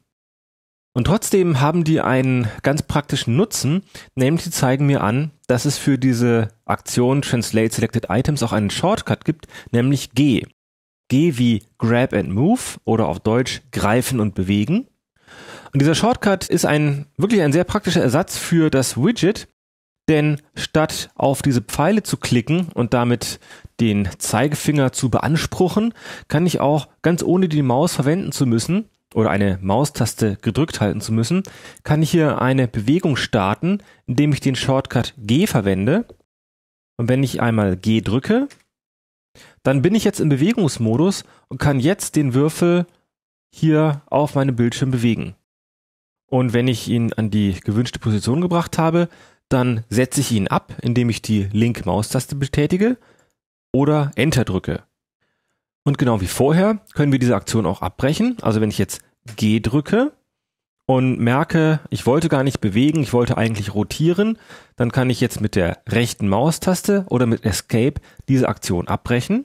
Und trotzdem haben die einen ganz praktischen Nutzen, nämlich sie zeigen mir an, dass es für diese Aktion Translate Selected Items auch einen Shortcut gibt, nämlich G. G wie Grab and Move oder auf Deutsch greifen und bewegen. Und dieser Shortcut ist ein wirklich ein sehr praktischer Ersatz für das Widget, denn statt auf diese Pfeile zu klicken und damit den Zeigefinger zu beanspruchen, kann ich auch ganz ohne die Maus verwenden zu müssen oder eine Maustaste gedrückt halten zu müssen, kann ich hier eine Bewegung starten, indem ich den Shortcut G verwende. Und wenn ich einmal G drücke, dann bin ich jetzt im Bewegungsmodus und kann jetzt den Würfel hier auf meinem Bildschirm bewegen. Und wenn ich ihn an die gewünschte Position gebracht habe, dann setze ich ihn ab, indem ich die Link-Maustaste betätige oder Enter drücke. Und genau wie vorher können wir diese Aktion auch abbrechen. Also wenn ich jetzt G drücke und merke, ich wollte gar nicht bewegen, ich wollte eigentlich rotieren, dann kann ich jetzt mit der rechten Maustaste oder mit Escape diese Aktion abbrechen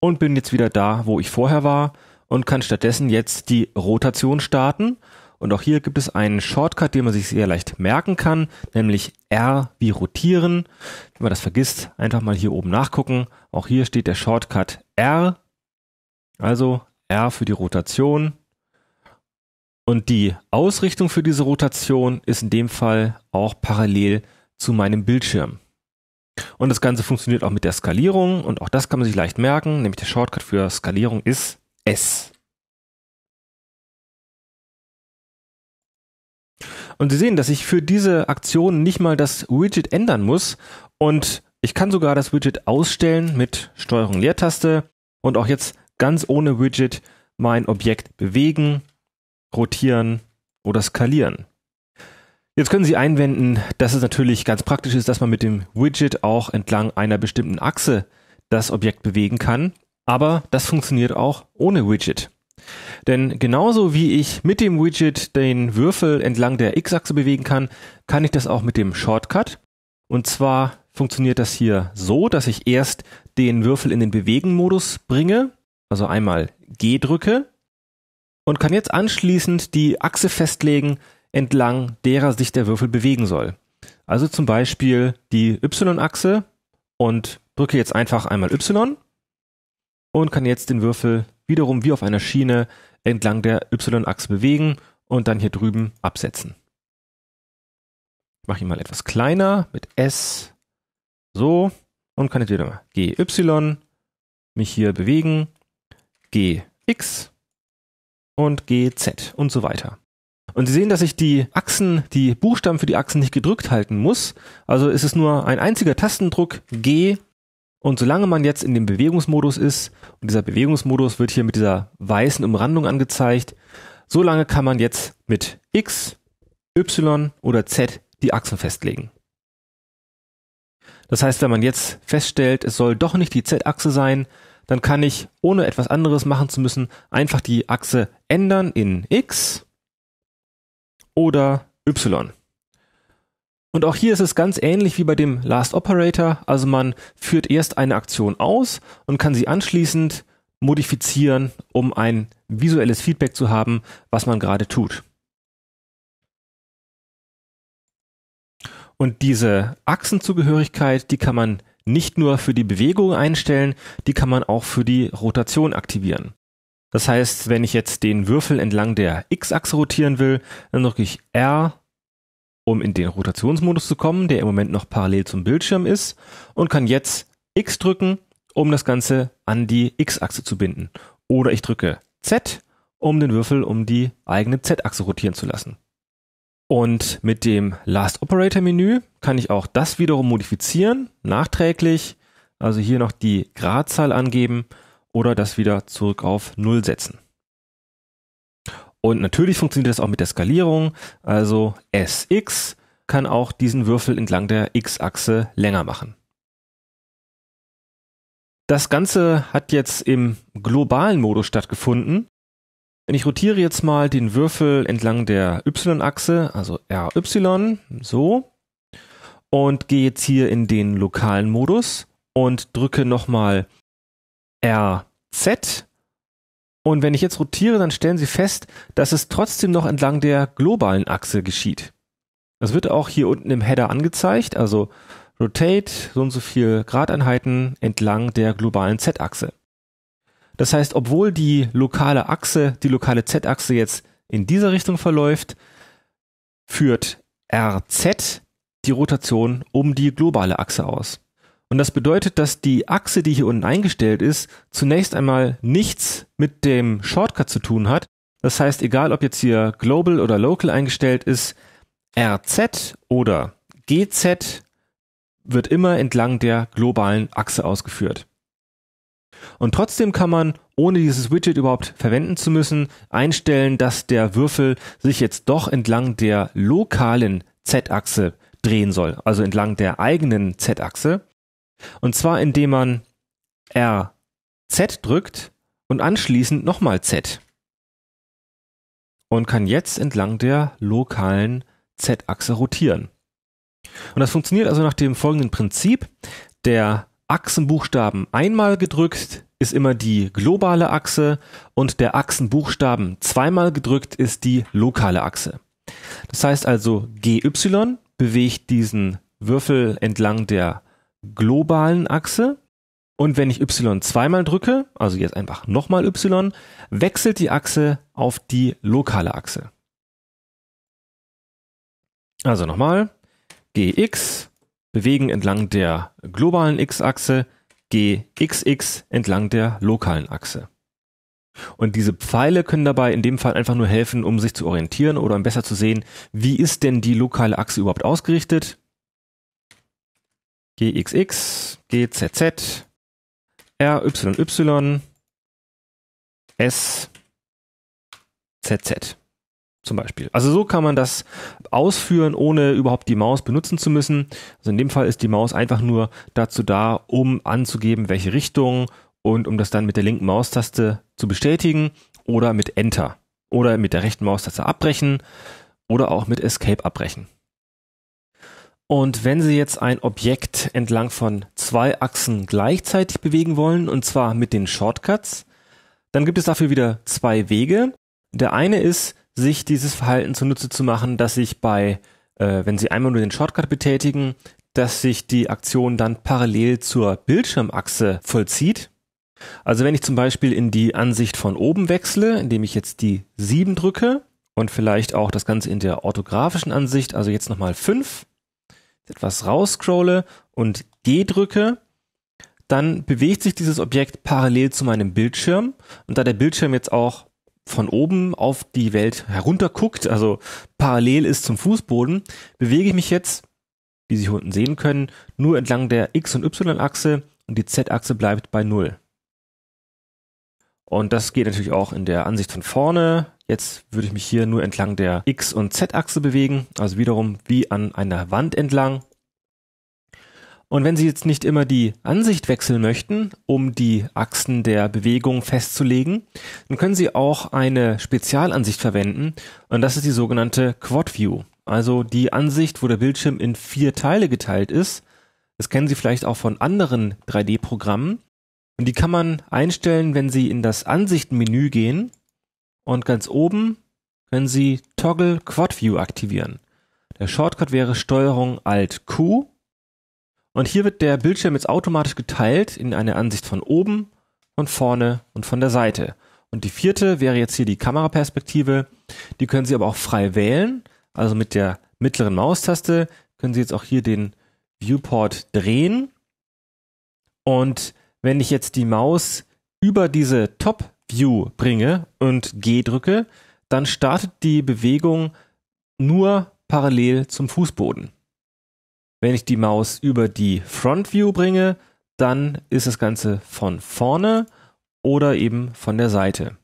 und bin jetzt wieder da, wo ich vorher war und kann stattdessen jetzt die Rotation starten und auch hier gibt es einen Shortcut, den man sich sehr leicht merken kann, nämlich R wie rotieren. Wenn man das vergisst, einfach mal hier oben nachgucken. Auch hier steht der Shortcut R, also R für die Rotation. Und die Ausrichtung für diese Rotation ist in dem Fall auch parallel zu meinem Bildschirm. Und das Ganze funktioniert auch mit der Skalierung und auch das kann man sich leicht merken, nämlich der Shortcut für Skalierung ist S. Und Sie sehen, dass ich für diese Aktion nicht mal das Widget ändern muss und ich kann sogar das Widget ausstellen mit Steuerung Leertaste und auch jetzt ganz ohne Widget mein Objekt bewegen, rotieren oder skalieren. Jetzt können Sie einwenden, dass es natürlich ganz praktisch ist, dass man mit dem Widget auch entlang einer bestimmten Achse das Objekt bewegen kann. Aber das funktioniert auch ohne Widget. Denn genauso wie ich mit dem Widget den Würfel entlang der X-Achse bewegen kann, kann ich das auch mit dem Shortcut. Und zwar funktioniert das hier so, dass ich erst den Würfel in den Bewegen-Modus bringe, also einmal G drücke und kann jetzt anschließend die Achse festlegen, entlang derer sich der Würfel bewegen soll. Also zum Beispiel die Y-Achse und drücke jetzt einfach einmal Y und kann jetzt den Würfel wiederum wie auf einer Schiene entlang der Y-Achse bewegen und dann hier drüben absetzen. Ich mache ihn mal etwas kleiner mit S, so, und kann jetzt wieder mal GY, mich hier bewegen, GX und GZ und so weiter. Und Sie sehen, dass ich die Achsen, die Buchstaben für die Achsen nicht gedrückt halten muss. Also ist es nur ein einziger Tastendruck G und solange man jetzt in dem Bewegungsmodus ist, und dieser Bewegungsmodus wird hier mit dieser weißen Umrandung angezeigt, solange kann man jetzt mit X, Y oder Z die Achsen festlegen. Das heißt, wenn man jetzt feststellt, es soll doch nicht die Z-Achse sein, dann kann ich, ohne etwas anderes machen zu müssen, einfach die Achse ändern in X oder Y. Und auch hier ist es ganz ähnlich wie bei dem Last Operator, also man führt erst eine Aktion aus und kann sie anschließend modifizieren, um ein visuelles Feedback zu haben, was man gerade tut. Und diese Achsenzugehörigkeit, die kann man nicht nur für die Bewegung einstellen, die kann man auch für die Rotation aktivieren. Das heißt, wenn ich jetzt den Würfel entlang der X-Achse rotieren will, dann drücke ich R um in den Rotationsmodus zu kommen, der im Moment noch parallel zum Bildschirm ist und kann jetzt X drücken, um das Ganze an die X-Achse zu binden. Oder ich drücke Z, um den Würfel um die eigene Z-Achse rotieren zu lassen. Und mit dem Last Operator Menü kann ich auch das wiederum modifizieren, nachträglich, also hier noch die Gradzahl angeben oder das wieder zurück auf Null setzen. Und natürlich funktioniert das auch mit der Skalierung. Also Sx kann auch diesen Würfel entlang der x-Achse länger machen. Das Ganze hat jetzt im globalen Modus stattgefunden. Ich rotiere jetzt mal den Würfel entlang der y-Achse, also ry, so, und gehe jetzt hier in den lokalen Modus und drücke nochmal RZ und wenn ich jetzt rotiere, dann stellen Sie fest, dass es trotzdem noch entlang der globalen Achse geschieht. Das wird auch hier unten im Header angezeigt, also Rotate so und so viel Gradeinheiten entlang der globalen Z-Achse. Das heißt, obwohl die lokale Achse, die lokale Z-Achse jetzt in dieser Richtung verläuft, führt RZ die Rotation um die globale Achse aus. Und das bedeutet, dass die Achse, die hier unten eingestellt ist, zunächst einmal nichts mit dem Shortcut zu tun hat. Das heißt, egal ob jetzt hier Global oder Local eingestellt ist, RZ oder GZ wird immer entlang der globalen Achse ausgeführt. Und trotzdem kann man, ohne dieses Widget überhaupt verwenden zu müssen, einstellen, dass der Würfel sich jetzt doch entlang der lokalen Z-Achse drehen soll, also entlang der eigenen Z-Achse. Und zwar indem man R Z drückt und anschließend nochmal Z. Und kann jetzt entlang der lokalen Z-Achse rotieren. Und das funktioniert also nach dem folgenden Prinzip. Der Achsenbuchstaben einmal gedrückt ist immer die globale Achse und der Achsenbuchstaben zweimal gedrückt ist die lokale Achse. Das heißt also, GY bewegt diesen Würfel entlang der globalen Achse. Und wenn ich Y zweimal drücke, also jetzt einfach nochmal Y, wechselt die Achse auf die lokale Achse. Also nochmal, GX, bewegen entlang der globalen X-Achse, GXX entlang der lokalen Achse. Und diese Pfeile können dabei in dem Fall einfach nur helfen, um sich zu orientieren oder um besser zu sehen, wie ist denn die lokale Achse überhaupt ausgerichtet. GXX, GZZ, RYY, SZZ zum Beispiel. Also so kann man das ausführen, ohne überhaupt die Maus benutzen zu müssen. Also in dem Fall ist die Maus einfach nur dazu da, um anzugeben, welche Richtung und um das dann mit der linken Maustaste zu bestätigen oder mit Enter oder mit der rechten Maustaste abbrechen oder auch mit Escape abbrechen. Und wenn Sie jetzt ein Objekt entlang von zwei Achsen gleichzeitig bewegen wollen, und zwar mit den Shortcuts, dann gibt es dafür wieder zwei Wege. Der eine ist, sich dieses Verhalten zunutze zu machen, dass sich bei, äh, wenn Sie einmal nur den Shortcut betätigen, dass sich die Aktion dann parallel zur Bildschirmachse vollzieht. Also wenn ich zum Beispiel in die Ansicht von oben wechsle, indem ich jetzt die 7 drücke und vielleicht auch das Ganze in der orthografischen Ansicht, also jetzt nochmal 5 etwas rausscrolle und G drücke, dann bewegt sich dieses Objekt parallel zu meinem Bildschirm. Und da der Bildschirm jetzt auch von oben auf die Welt herunterguckt, also parallel ist zum Fußboden, bewege ich mich jetzt, wie Sie hier unten sehen können, nur entlang der X- und Y-Achse und die Z-Achse bleibt bei Null. Und das geht natürlich auch in der Ansicht von vorne. Jetzt würde ich mich hier nur entlang der X- und Z-Achse bewegen, also wiederum wie an einer Wand entlang. Und wenn Sie jetzt nicht immer die Ansicht wechseln möchten, um die Achsen der Bewegung festzulegen, dann können Sie auch eine Spezialansicht verwenden und das ist die sogenannte Quad View, also die Ansicht, wo der Bildschirm in vier Teile geteilt ist. Das kennen Sie vielleicht auch von anderen 3D-Programmen. Und die kann man einstellen, wenn Sie in das Ansichtenmenü gehen und ganz oben können Sie Toggle Quad View aktivieren. Der Shortcut wäre Steuerung Alt Q. Und hier wird der Bildschirm jetzt automatisch geteilt in eine Ansicht von oben, von vorne und von der Seite. Und die vierte wäre jetzt hier die Kameraperspektive. Die können Sie aber auch frei wählen. Also mit der mittleren Maustaste können Sie jetzt auch hier den Viewport drehen. Und wenn ich jetzt die Maus über diese Top View bringe und G drücke, dann startet die Bewegung nur parallel zum Fußboden. Wenn ich die Maus über die Front View bringe, dann ist das Ganze von vorne oder eben von der Seite.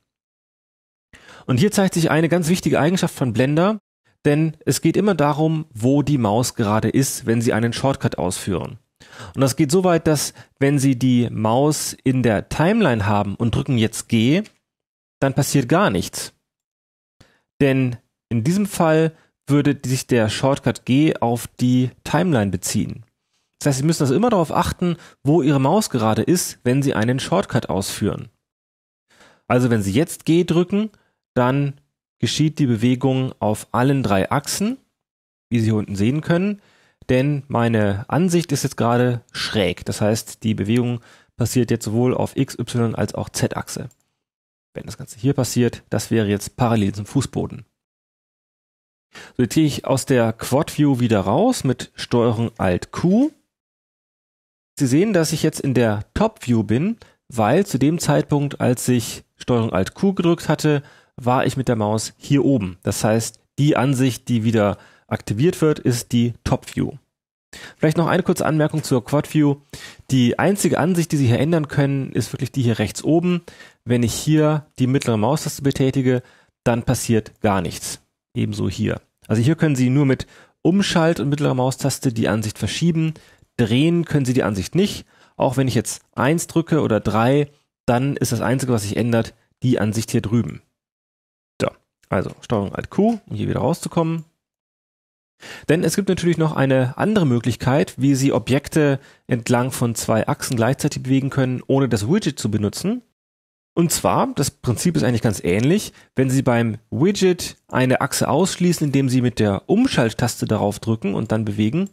Und hier zeigt sich eine ganz wichtige Eigenschaft von Blender, denn es geht immer darum, wo die Maus gerade ist, wenn Sie einen Shortcut ausführen. Und das geht so weit, dass wenn Sie die Maus in der Timeline haben und drücken jetzt G, dann passiert gar nichts. Denn in diesem Fall würde sich der Shortcut G auf die Timeline beziehen. Das heißt, Sie müssen also immer darauf achten, wo Ihre Maus gerade ist, wenn Sie einen Shortcut ausführen. Also wenn Sie jetzt G drücken, dann geschieht die Bewegung auf allen drei Achsen, wie Sie hier unten sehen können denn meine Ansicht ist jetzt gerade schräg. Das heißt, die Bewegung passiert jetzt sowohl auf X, Y als auch Z-Achse. Wenn das Ganze hier passiert, das wäre jetzt parallel zum Fußboden. So, jetzt gehe ich aus der Quad View wieder raus mit Steuerung Alt Q. Sie sehen, dass ich jetzt in der Top View bin, weil zu dem Zeitpunkt, als ich Steuerung Alt Q gedrückt hatte, war ich mit der Maus hier oben. Das heißt, die Ansicht, die wieder aktiviert wird, ist die Top View. Vielleicht noch eine kurze Anmerkung zur Quad View. Die einzige Ansicht, die Sie hier ändern können, ist wirklich die hier rechts oben. Wenn ich hier die mittlere Maustaste betätige, dann passiert gar nichts. Ebenso hier. Also hier können Sie nur mit Umschalt und mittlerer Maustaste die Ansicht verschieben. Drehen können Sie die Ansicht nicht. Auch wenn ich jetzt 1 drücke oder 3, dann ist das Einzige, was sich ändert, die Ansicht hier drüben. So, also Steuerung Alt Q, um hier wieder rauszukommen. Denn es gibt natürlich noch eine andere Möglichkeit, wie Sie Objekte entlang von zwei Achsen gleichzeitig bewegen können, ohne das Widget zu benutzen. Und zwar, das Prinzip ist eigentlich ganz ähnlich, wenn Sie beim Widget eine Achse ausschließen, indem Sie mit der Umschalttaste darauf drücken und dann bewegen,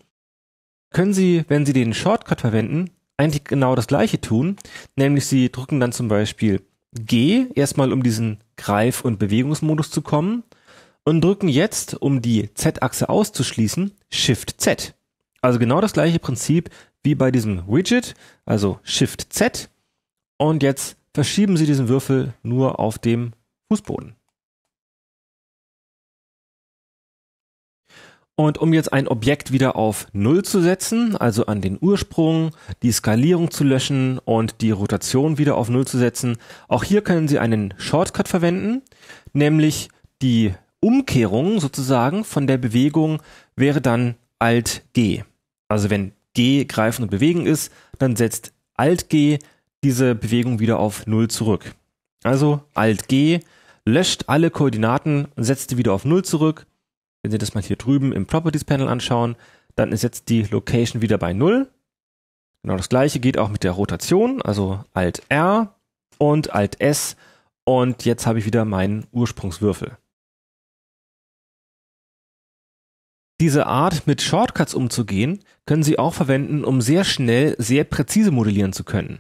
können Sie, wenn Sie den Shortcut verwenden, eigentlich genau das gleiche tun, nämlich Sie drücken dann zum Beispiel G, erstmal um diesen Greif- und Bewegungsmodus zu kommen und drücken jetzt, um die Z-Achse auszuschließen, Shift Z. Also genau das gleiche Prinzip wie bei diesem Widget, also Shift Z. Und jetzt verschieben Sie diesen Würfel nur auf dem Fußboden. Und um jetzt ein Objekt wieder auf Null zu setzen, also an den Ursprung, die Skalierung zu löschen und die Rotation wieder auf Null zu setzen, auch hier können Sie einen Shortcut verwenden, nämlich die Umkehrung sozusagen von der Bewegung wäre dann Alt G. Also wenn G greifen und bewegen ist, dann setzt Alt G diese Bewegung wieder auf Null zurück. Also Alt G löscht alle Koordinaten und setzt die wieder auf Null zurück. Wenn Sie das mal hier drüben im Properties Panel anschauen, dann ist jetzt die Location wieder bei Null. Genau das gleiche geht auch mit der Rotation, also Alt R und Alt S und jetzt habe ich wieder meinen Ursprungswürfel. Diese Art, mit Shortcuts umzugehen, können Sie auch verwenden, um sehr schnell, sehr präzise modellieren zu können.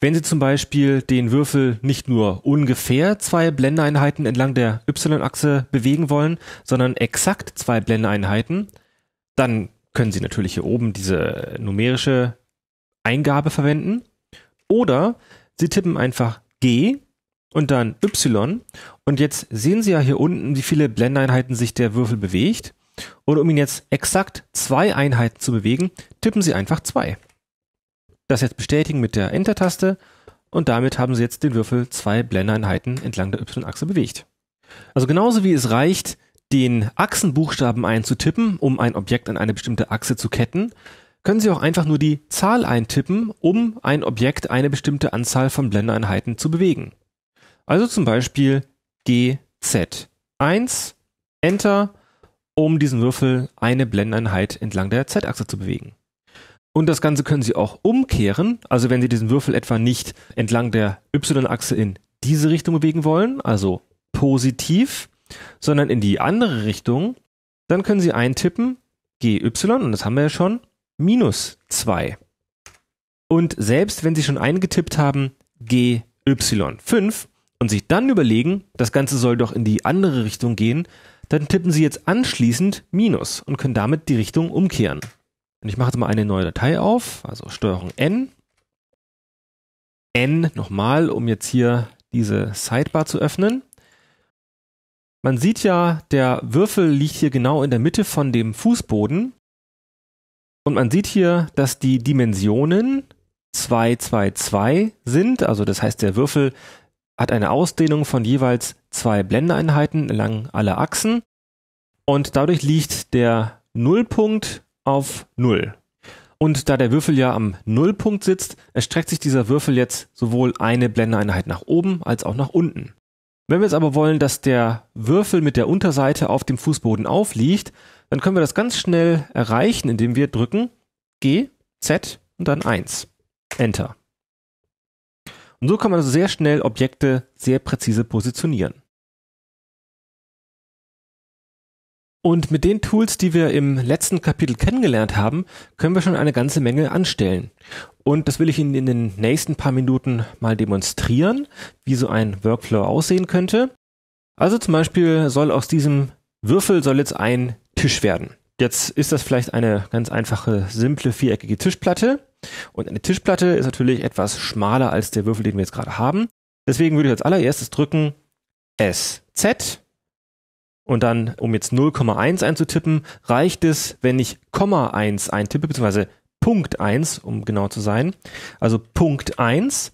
Wenn Sie zum Beispiel den Würfel nicht nur ungefähr zwei Blendeneinheiten entlang der Y-Achse bewegen wollen, sondern exakt zwei Blendeneinheiten, dann können Sie natürlich hier oben diese numerische Eingabe verwenden. Oder Sie tippen einfach G und dann Y. Und jetzt sehen Sie ja hier unten, wie viele Blendeinheiten sich der Würfel bewegt. Und um ihn jetzt exakt zwei Einheiten zu bewegen, tippen Sie einfach zwei. Das jetzt bestätigen mit der Enter-Taste und damit haben Sie jetzt den Würfel zwei Blendeinheiten entlang der Y-Achse bewegt. Also genauso wie es reicht, den Achsenbuchstaben einzutippen, um ein Objekt an eine bestimmte Achse zu ketten, können Sie auch einfach nur die Zahl eintippen, um ein Objekt eine bestimmte Anzahl von Blendereinheiten zu bewegen. Also zum Beispiel GZ. 1, Enter um diesen Würfel eine Blendeinheit entlang der Z-Achse zu bewegen. Und das Ganze können Sie auch umkehren. Also wenn Sie diesen Würfel etwa nicht entlang der Y-Achse in diese Richtung bewegen wollen, also positiv, sondern in die andere Richtung, dann können Sie eintippen GY, und das haben wir ja schon, minus 2. Und selbst wenn Sie schon eingetippt haben GY 5 und sich dann überlegen, das Ganze soll doch in die andere Richtung gehen, dann tippen Sie jetzt anschließend Minus und können damit die Richtung umkehren. Und ich mache jetzt mal eine neue Datei auf, also Steuerung N. N nochmal, um jetzt hier diese Sidebar zu öffnen. Man sieht ja, der Würfel liegt hier genau in der Mitte von dem Fußboden. Und man sieht hier, dass die Dimensionen 2, 2, 2 sind. Also das heißt, der Würfel hat eine Ausdehnung von jeweils zwei Blendeeinheiten lang alle Achsen und dadurch liegt der Nullpunkt auf Null. Und da der Würfel ja am Nullpunkt sitzt, erstreckt sich dieser Würfel jetzt sowohl eine Blendeeinheit nach oben als auch nach unten. Wenn wir jetzt aber wollen, dass der Würfel mit der Unterseite auf dem Fußboden aufliegt, dann können wir das ganz schnell erreichen, indem wir drücken G, Z und dann 1. Enter. Und so kann man also sehr schnell Objekte sehr präzise positionieren. Und mit den Tools, die wir im letzten Kapitel kennengelernt haben, können wir schon eine ganze Menge anstellen. Und das will ich Ihnen in den nächsten paar Minuten mal demonstrieren, wie so ein Workflow aussehen könnte. Also zum Beispiel soll aus diesem Würfel soll jetzt ein Tisch werden. Jetzt ist das vielleicht eine ganz einfache, simple, viereckige Tischplatte. Und eine Tischplatte ist natürlich etwas schmaler als der Würfel, den wir jetzt gerade haben. Deswegen würde ich als allererstes drücken SZ und dann, um jetzt 0,1 einzutippen, reicht es, wenn ich Komma 1 eintippe, beziehungsweise Punkt 1, um genau zu sein. Also Punkt 1.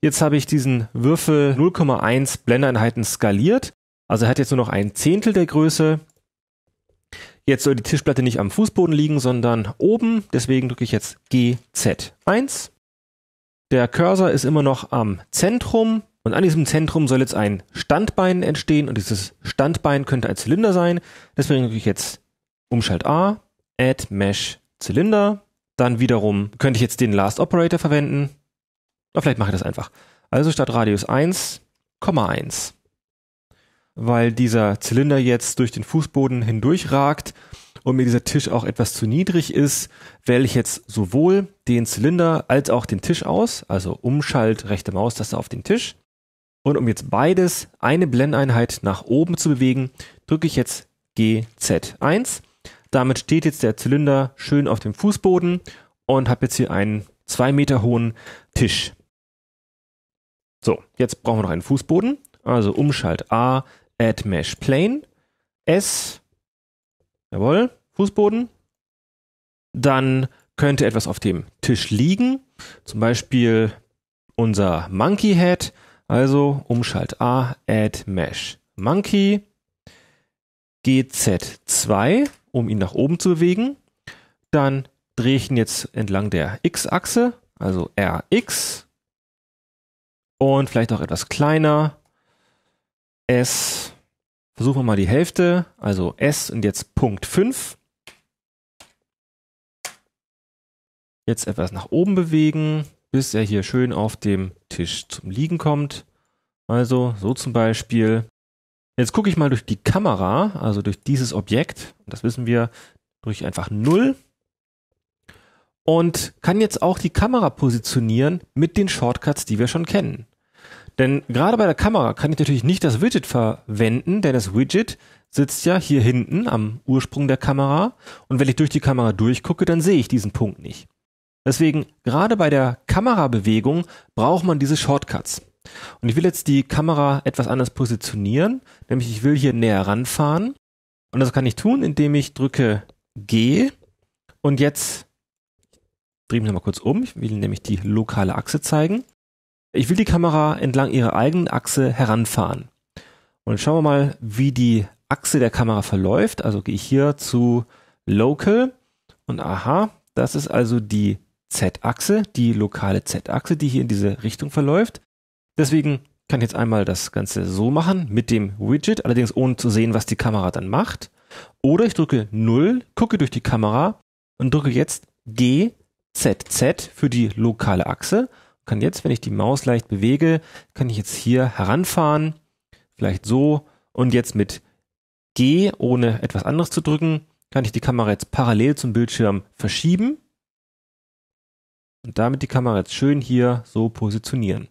Jetzt habe ich diesen Würfel 0,1 Blendeinheiten skaliert. Also er hat jetzt nur noch ein Zehntel der Größe Jetzt soll die Tischplatte nicht am Fußboden liegen, sondern oben. Deswegen drücke ich jetzt GZ1. Der Cursor ist immer noch am Zentrum und an diesem Zentrum soll jetzt ein Standbein entstehen und dieses Standbein könnte ein Zylinder sein. Deswegen drücke ich jetzt Umschalt A, Add Mesh Zylinder. Dann wiederum könnte ich jetzt den Last Operator verwenden. Oder vielleicht mache ich das einfach. Also statt Radius 1, 1 weil dieser Zylinder jetzt durch den Fußboden hindurchragt und mir dieser Tisch auch etwas zu niedrig ist, wähle ich jetzt sowohl den Zylinder als auch den Tisch aus, also Umschalt rechte Maustaste auf den Tisch. Und um jetzt beides eine Blendeinheit nach oben zu bewegen, drücke ich jetzt GZ1. Damit steht jetzt der Zylinder schön auf dem Fußboden und habe jetzt hier einen 2 Meter hohen Tisch. So, jetzt brauchen wir noch einen Fußboden. Also Umschalt A, add mesh plane, S, jawohl, Fußboden. Dann könnte etwas auf dem Tisch liegen, zum Beispiel unser Monkey Head, also Umschalt A, add mesh Monkey, GZ2, um ihn nach oben zu bewegen. Dann drehe ich ihn jetzt entlang der X-Achse, also RX. Und vielleicht auch etwas kleiner, S, versuchen wir mal die Hälfte, also S und jetzt Punkt 5. Jetzt etwas nach oben bewegen, bis er hier schön auf dem Tisch zum Liegen kommt. Also so zum Beispiel. Jetzt gucke ich mal durch die Kamera, also durch dieses Objekt, das wissen wir, durch einfach 0 und kann jetzt auch die Kamera positionieren mit den Shortcuts, die wir schon kennen. Denn gerade bei der Kamera kann ich natürlich nicht das Widget verwenden, denn das Widget sitzt ja hier hinten am Ursprung der Kamera und wenn ich durch die Kamera durchgucke, dann sehe ich diesen Punkt nicht. Deswegen, gerade bei der Kamerabewegung braucht man diese Shortcuts. Und ich will jetzt die Kamera etwas anders positionieren, nämlich ich will hier näher ranfahren. Und das kann ich tun, indem ich drücke G und jetzt drehe ich mich nochmal kurz um. Ich will nämlich die lokale Achse zeigen. Ich will die Kamera entlang ihrer eigenen Achse heranfahren. Und schauen wir mal, wie die Achse der Kamera verläuft. Also gehe ich hier zu Local und aha, das ist also die Z-Achse, die lokale Z-Achse, die hier in diese Richtung verläuft. Deswegen kann ich jetzt einmal das Ganze so machen mit dem Widget, allerdings ohne zu sehen, was die Kamera dann macht. Oder ich drücke 0, gucke durch die Kamera und drücke jetzt G, Z, Z für die lokale Achse kann jetzt, wenn ich die Maus leicht bewege, kann ich jetzt hier heranfahren, vielleicht so und jetzt mit G, ohne etwas anderes zu drücken, kann ich die Kamera jetzt parallel zum Bildschirm verschieben und damit die Kamera jetzt schön hier so positionieren.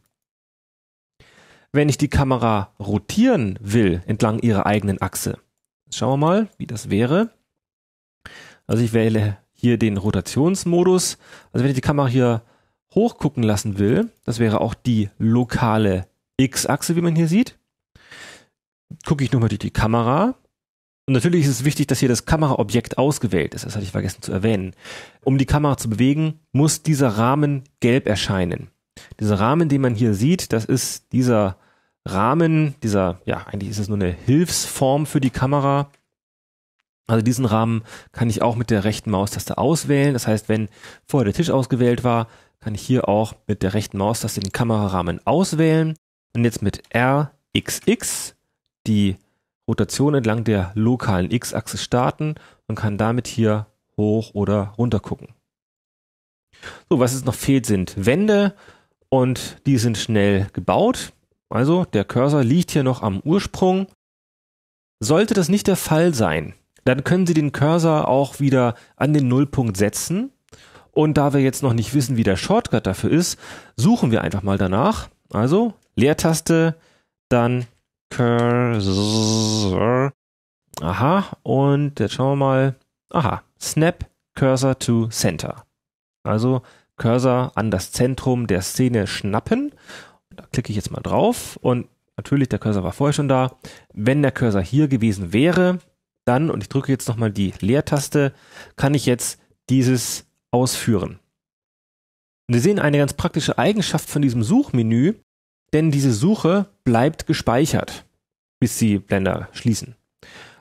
Wenn ich die Kamera rotieren will entlang ihrer eigenen Achse, schauen wir mal, wie das wäre. Also ich wähle hier den Rotationsmodus. Also wenn ich die Kamera hier hochgucken lassen will, das wäre auch die lokale X-Achse, wie man hier sieht, gucke ich nochmal durch die Kamera. Und natürlich ist es wichtig, dass hier das Kameraobjekt ausgewählt ist. Das hatte ich vergessen zu erwähnen. Um die Kamera zu bewegen, muss dieser Rahmen gelb erscheinen. Dieser Rahmen, den man hier sieht, das ist dieser Rahmen, dieser, ja, eigentlich ist es nur eine Hilfsform für die Kamera. Also diesen Rahmen kann ich auch mit der rechten Maustaste auswählen. Das heißt, wenn vorher der Tisch ausgewählt war, kann ich hier auch mit der rechten Maustaste den Kamerarahmen auswählen und jetzt mit RXX die Rotation entlang der lokalen X-Achse starten und kann damit hier hoch oder runter gucken. So, was jetzt noch fehlt, sind Wände und die sind schnell gebaut. Also der Cursor liegt hier noch am Ursprung. Sollte das nicht der Fall sein, dann können Sie den Cursor auch wieder an den Nullpunkt setzen und da wir jetzt noch nicht wissen, wie der Shortcut dafür ist, suchen wir einfach mal danach. Also Leertaste, dann Cursor. Aha, und jetzt schauen wir mal. Aha, Snap Cursor to Center. Also Cursor an das Zentrum der Szene schnappen. Da klicke ich jetzt mal drauf und natürlich, der Cursor war vorher schon da. Wenn der Cursor hier gewesen wäre, dann, und ich drücke jetzt nochmal die Leertaste, kann ich jetzt dieses ausführen. wir sehen eine ganz praktische Eigenschaft von diesem Suchmenü, denn diese Suche bleibt gespeichert, bis Sie Blender schließen.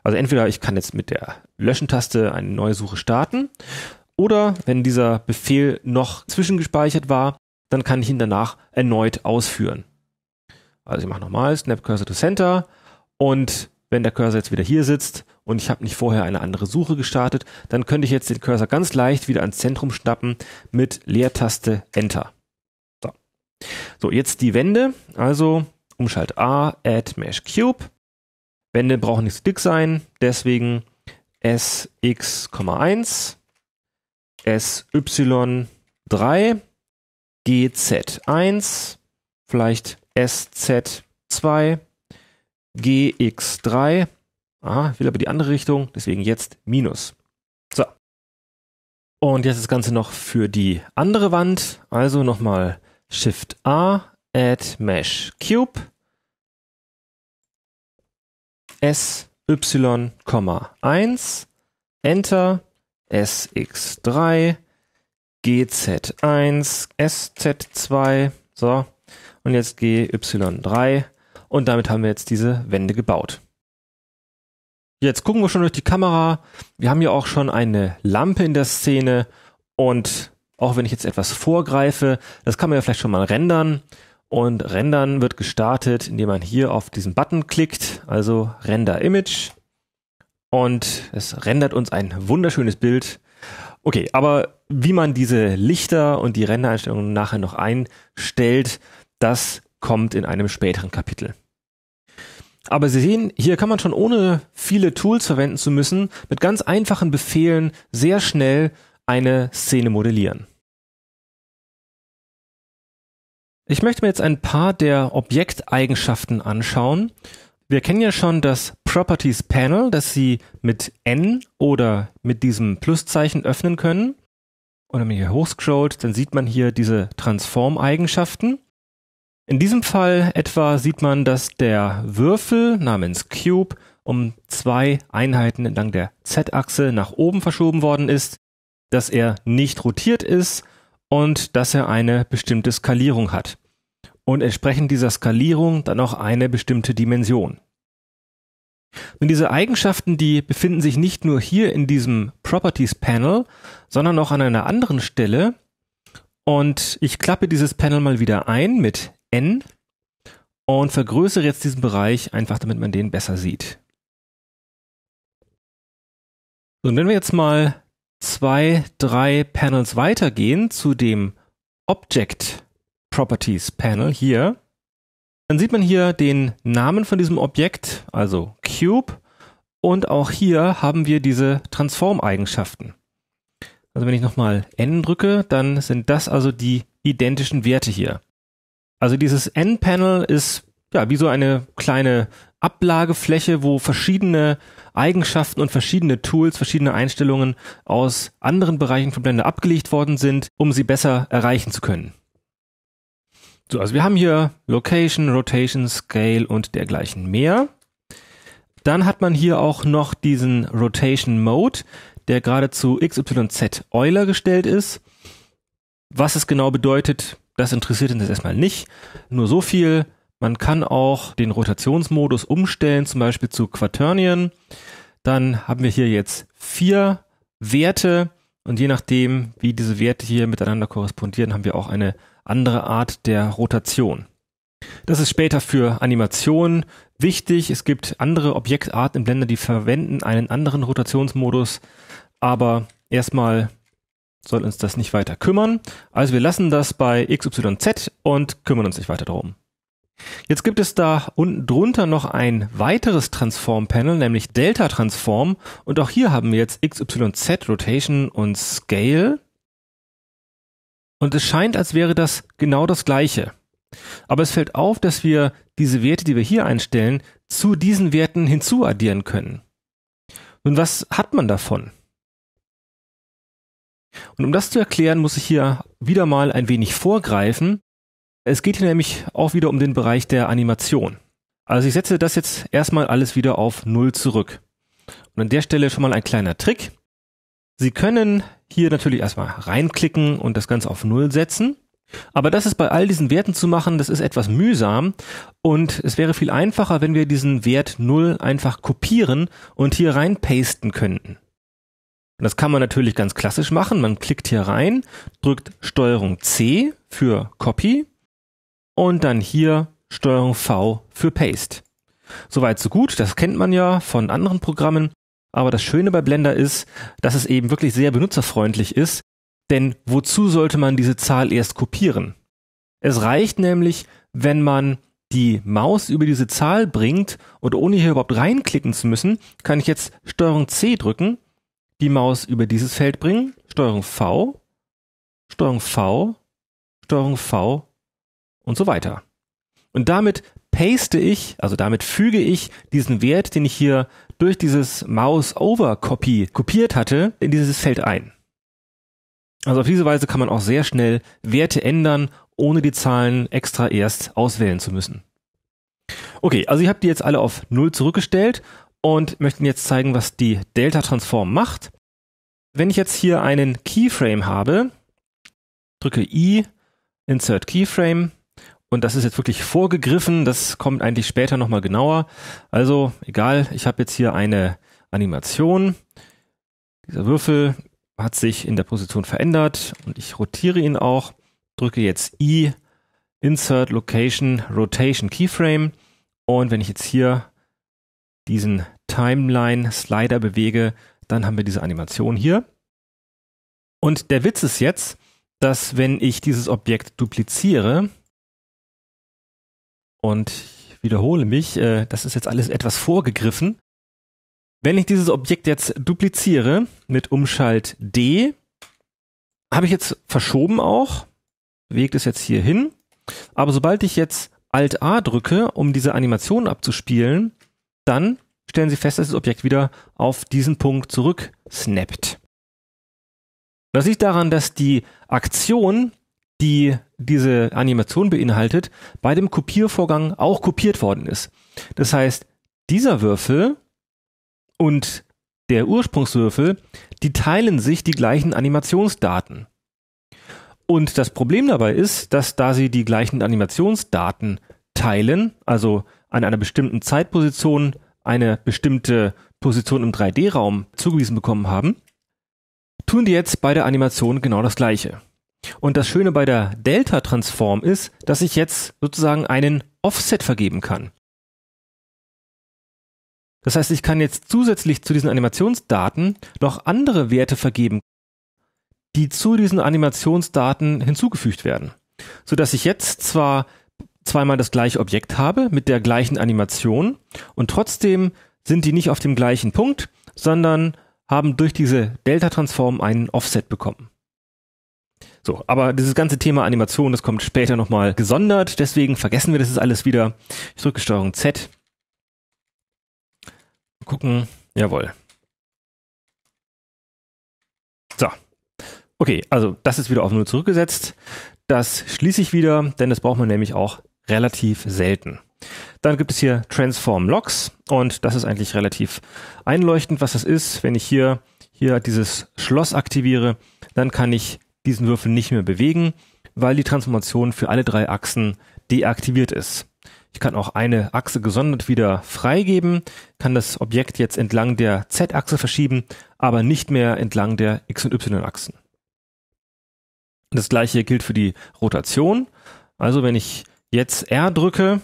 Also entweder ich kann jetzt mit der Löschen-Taste eine neue Suche starten oder wenn dieser Befehl noch zwischengespeichert war, dann kann ich ihn danach erneut ausführen. Also ich mache nochmal Snap Cursor to Center und wenn der Cursor jetzt wieder hier sitzt und ich habe nicht vorher eine andere Suche gestartet, dann könnte ich jetzt den Cursor ganz leicht wieder ans Zentrum schnappen mit Leertaste Enter. So. so, jetzt die Wände, also Umschalt A, Add Mesh Cube. Wände brauchen nicht so dick sein, deswegen SX,1, SY3, GZ1, vielleicht SZ2, GX3. Aha, will aber die andere Richtung, deswegen jetzt Minus. So. Und jetzt das Ganze noch für die andere Wand. Also nochmal Shift A, Add Mesh Cube, S, Y, 1, Enter, SX3, GZ1, SZ2, so, und jetzt GY3, und damit haben wir jetzt diese Wände gebaut. Jetzt gucken wir schon durch die Kamera. Wir haben ja auch schon eine Lampe in der Szene. Und auch wenn ich jetzt etwas vorgreife, das kann man ja vielleicht schon mal rendern. Und rendern wird gestartet, indem man hier auf diesen Button klickt, also Render Image. Und es rendert uns ein wunderschönes Bild. Okay, aber wie man diese Lichter und die Rendereinstellungen nachher noch einstellt, das kommt in einem späteren Kapitel. Aber Sie sehen, hier kann man schon ohne viele Tools verwenden zu müssen, mit ganz einfachen Befehlen sehr schnell eine Szene modellieren. Ich möchte mir jetzt ein paar der Objekteigenschaften anschauen. Wir kennen ja schon das Properties Panel, das Sie mit N oder mit diesem Pluszeichen öffnen können. Und wenn man hier hochscrollt, dann sieht man hier diese Transform-Eigenschaften. In diesem Fall etwa sieht man, dass der Würfel namens Cube um zwei Einheiten entlang der Z-Achse nach oben verschoben worden ist, dass er nicht rotiert ist und dass er eine bestimmte Skalierung hat. Und entsprechend dieser Skalierung dann auch eine bestimmte Dimension. Und diese Eigenschaften, die befinden sich nicht nur hier in diesem Properties Panel, sondern auch an einer anderen Stelle. Und ich klappe dieses Panel mal wieder ein mit N und vergrößere jetzt diesen Bereich einfach, damit man den besser sieht. So, und wenn wir jetzt mal zwei, drei Panels weitergehen zu dem Object Properties Panel hier, dann sieht man hier den Namen von diesem Objekt, also Cube, und auch hier haben wir diese Transform-Eigenschaften. Also wenn ich nochmal N drücke, dann sind das also die identischen Werte hier. Also dieses N-Panel ist ja wie so eine kleine Ablagefläche, wo verschiedene Eigenschaften und verschiedene Tools, verschiedene Einstellungen aus anderen Bereichen von Blender abgelegt worden sind, um sie besser erreichen zu können. So, also wir haben hier Location, Rotation, Scale und dergleichen mehr. Dann hat man hier auch noch diesen Rotation Mode, der gerade zu XYZ Euler gestellt ist. Was es genau bedeutet, das interessiert uns jetzt erstmal nicht. Nur so viel. Man kann auch den Rotationsmodus umstellen, zum Beispiel zu Quaternion. Dann haben wir hier jetzt vier Werte und je nachdem, wie diese Werte hier miteinander korrespondieren, haben wir auch eine andere Art der Rotation. Das ist später für Animationen wichtig. Es gibt andere Objektarten im Blender, die verwenden einen anderen Rotationsmodus. Aber erstmal soll uns das nicht weiter kümmern. Also wir lassen das bei XYZ und kümmern uns nicht weiter darum. Jetzt gibt es da unten drunter noch ein weiteres Transform-Panel, nämlich Delta Transform. Und auch hier haben wir jetzt XYZ, Rotation und Scale. Und es scheint, als wäre das genau das gleiche. Aber es fällt auf, dass wir diese Werte, die wir hier einstellen, zu diesen Werten hinzuaddieren können. Nun, was hat man davon? Und um das zu erklären, muss ich hier wieder mal ein wenig vorgreifen. Es geht hier nämlich auch wieder um den Bereich der Animation. Also ich setze das jetzt erstmal alles wieder auf Null zurück. Und an der Stelle schon mal ein kleiner Trick. Sie können hier natürlich erstmal reinklicken und das Ganze auf Null setzen. Aber das ist bei all diesen Werten zu machen, das ist etwas mühsam und es wäre viel einfacher, wenn wir diesen Wert Null einfach kopieren und hier reinpasten könnten. Und das kann man natürlich ganz klassisch machen. Man klickt hier rein, drückt Steuerung C für Copy und dann hier Steuerung V für Paste. Soweit so gut, das kennt man ja von anderen Programmen. Aber das Schöne bei Blender ist, dass es eben wirklich sehr benutzerfreundlich ist. Denn wozu sollte man diese Zahl erst kopieren? Es reicht nämlich, wenn man die Maus über diese Zahl bringt und ohne hier überhaupt reinklicken zu müssen, kann ich jetzt Steuerung C drücken die Maus über dieses Feld bringen, Steuerung V, Steuerung V, Steuerung V und so weiter. Und damit paste ich, also damit füge ich diesen Wert, den ich hier durch dieses Mouse Over Copy kopiert hatte, in dieses Feld ein. Also auf diese Weise kann man auch sehr schnell Werte ändern, ohne die Zahlen extra erst auswählen zu müssen. Okay, also ich habe die jetzt alle auf 0 zurückgestellt und möchte Ihnen jetzt zeigen, was die Delta Transform macht. Wenn ich jetzt hier einen Keyframe habe, drücke I, Insert Keyframe und das ist jetzt wirklich vorgegriffen, das kommt eigentlich später nochmal genauer. Also egal, ich habe jetzt hier eine Animation. Dieser Würfel hat sich in der Position verändert und ich rotiere ihn auch. Drücke jetzt I, Insert Location, Rotation Keyframe. Und wenn ich jetzt hier diesen Timeline-Slider bewege, dann haben wir diese Animation hier. Und der Witz ist jetzt, dass wenn ich dieses Objekt dupliziere und ich wiederhole mich, äh, das ist jetzt alles etwas vorgegriffen. Wenn ich dieses Objekt jetzt dupliziere mit Umschalt D, habe ich jetzt verschoben auch, bewegt es jetzt hier hin. Aber sobald ich jetzt Alt A drücke, um diese Animation abzuspielen, dann stellen Sie fest, dass das Objekt wieder auf diesen Punkt zurück snappt. Das liegt daran, dass die Aktion, die diese Animation beinhaltet, bei dem Kopiervorgang auch kopiert worden ist. Das heißt, dieser Würfel und der Ursprungswürfel, die teilen sich die gleichen Animationsdaten. Und das Problem dabei ist, dass da sie die gleichen Animationsdaten teilen, also an einer bestimmten Zeitposition eine bestimmte Position im 3D-Raum zugewiesen bekommen haben, tun die jetzt bei der Animation genau das Gleiche. Und das Schöne bei der Delta-Transform ist, dass ich jetzt sozusagen einen Offset vergeben kann. Das heißt, ich kann jetzt zusätzlich zu diesen Animationsdaten noch andere Werte vergeben, die zu diesen Animationsdaten hinzugefügt werden, sodass ich jetzt zwar zweimal das gleiche Objekt habe mit der gleichen Animation und trotzdem sind die nicht auf dem gleichen Punkt, sondern haben durch diese Delta-Transform einen Offset bekommen. So, aber dieses ganze Thema Animation, das kommt später nochmal gesondert, deswegen vergessen wir das ist alles wieder. Ich drücke Steuerung Z. Gucken, jawohl. So. Okay, also das ist wieder auf 0 zurückgesetzt. Das schließe ich wieder, denn das braucht man nämlich auch relativ selten. Dann gibt es hier Transform Logs und das ist eigentlich relativ einleuchtend, was das ist. Wenn ich hier, hier dieses Schloss aktiviere, dann kann ich diesen Würfel nicht mehr bewegen, weil die Transformation für alle drei Achsen deaktiviert ist. Ich kann auch eine Achse gesondert wieder freigeben, kann das Objekt jetzt entlang der Z-Achse verschieben, aber nicht mehr entlang der X- und Y-Achsen. Das gleiche gilt für die Rotation. Also wenn ich jetzt R drücke,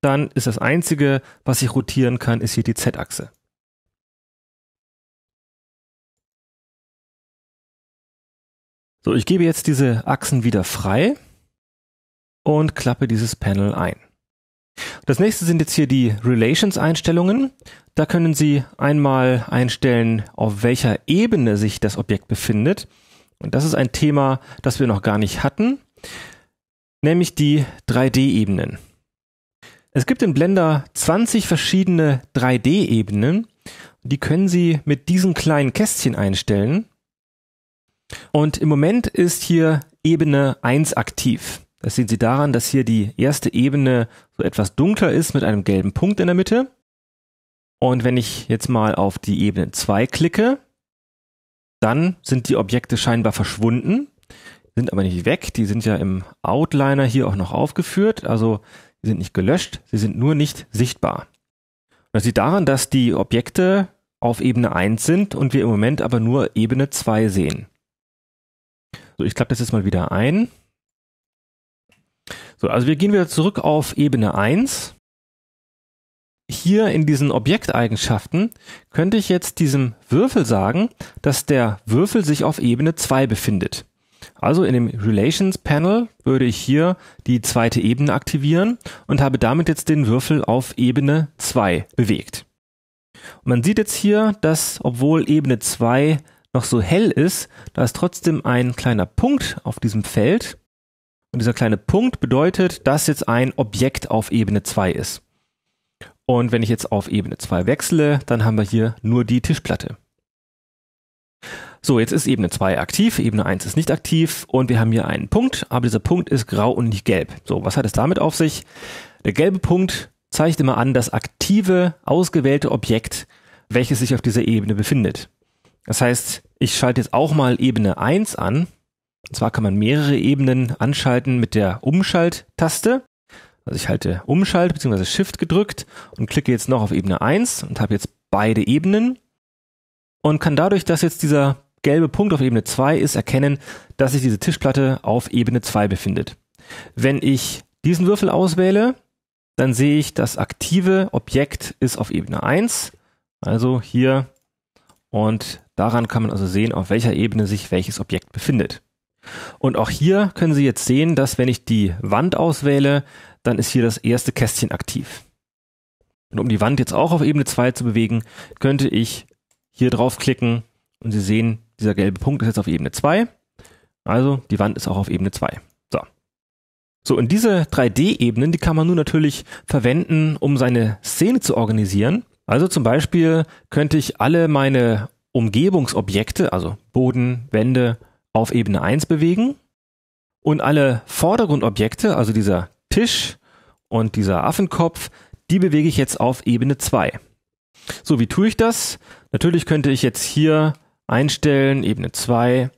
dann ist das Einzige, was ich rotieren kann, ist hier die Z-Achse. So, ich gebe jetzt diese Achsen wieder frei und klappe dieses Panel ein. Das nächste sind jetzt hier die Relations-Einstellungen. Da können Sie einmal einstellen, auf welcher Ebene sich das Objekt befindet. Und das ist ein Thema, das wir noch gar nicht hatten nämlich die 3D-Ebenen. Es gibt in Blender 20 verschiedene 3D-Ebenen. Die können Sie mit diesem kleinen Kästchen einstellen. Und im Moment ist hier Ebene 1 aktiv. Das sehen Sie daran, dass hier die erste Ebene so etwas dunkler ist mit einem gelben Punkt in der Mitte. Und wenn ich jetzt mal auf die Ebene 2 klicke, dann sind die Objekte scheinbar verschwunden sind aber nicht weg. Die sind ja im Outliner hier auch noch aufgeführt. Also sie sind nicht gelöscht, sie sind nur nicht sichtbar. Das sieht daran, dass die Objekte auf Ebene 1 sind und wir im Moment aber nur Ebene 2 sehen. So, ich klappe das jetzt mal wieder ein. So, also wir gehen wieder zurück auf Ebene 1. Hier in diesen Objekteigenschaften könnte ich jetzt diesem Würfel sagen, dass der Würfel sich auf Ebene 2 befindet. Also in dem Relations Panel würde ich hier die zweite Ebene aktivieren und habe damit jetzt den Würfel auf Ebene 2 bewegt. Und man sieht jetzt hier, dass obwohl Ebene 2 noch so hell ist, da ist trotzdem ein kleiner Punkt auf diesem Feld. Und dieser kleine Punkt bedeutet, dass jetzt ein Objekt auf Ebene 2 ist. Und wenn ich jetzt auf Ebene 2 wechsle, dann haben wir hier nur die Tischplatte. So, jetzt ist Ebene 2 aktiv, Ebene 1 ist nicht aktiv und wir haben hier einen Punkt, aber dieser Punkt ist grau und nicht gelb. So, was hat es damit auf sich? Der gelbe Punkt zeigt immer an das aktive, ausgewählte Objekt, welches sich auf dieser Ebene befindet. Das heißt, ich schalte jetzt auch mal Ebene 1 an. Und zwar kann man mehrere Ebenen anschalten mit der Umschalt-Taste. Also ich halte Umschalt bzw. Shift gedrückt und klicke jetzt noch auf Ebene 1 und habe jetzt beide Ebenen und kann dadurch, dass jetzt dieser gelbe Punkt auf Ebene 2 ist, erkennen, dass sich diese Tischplatte auf Ebene 2 befindet. Wenn ich diesen Würfel auswähle, dann sehe ich, das aktive Objekt ist auf Ebene 1, also hier. Und daran kann man also sehen, auf welcher Ebene sich welches Objekt befindet. Und auch hier können Sie jetzt sehen, dass wenn ich die Wand auswähle, dann ist hier das erste Kästchen aktiv. Und um die Wand jetzt auch auf Ebene 2 zu bewegen, könnte ich hier draufklicken und Sie sehen, dieser gelbe Punkt ist jetzt auf Ebene 2. Also die Wand ist auch auf Ebene 2. So. So, und diese 3D-Ebenen, die kann man nun natürlich verwenden, um seine Szene zu organisieren. Also zum Beispiel könnte ich alle meine Umgebungsobjekte, also Boden, Wände, auf Ebene 1 bewegen und alle Vordergrundobjekte, also dieser Tisch und dieser Affenkopf, die bewege ich jetzt auf Ebene 2. So, wie tue ich das? Natürlich könnte ich jetzt hier einstellen, Ebene 2.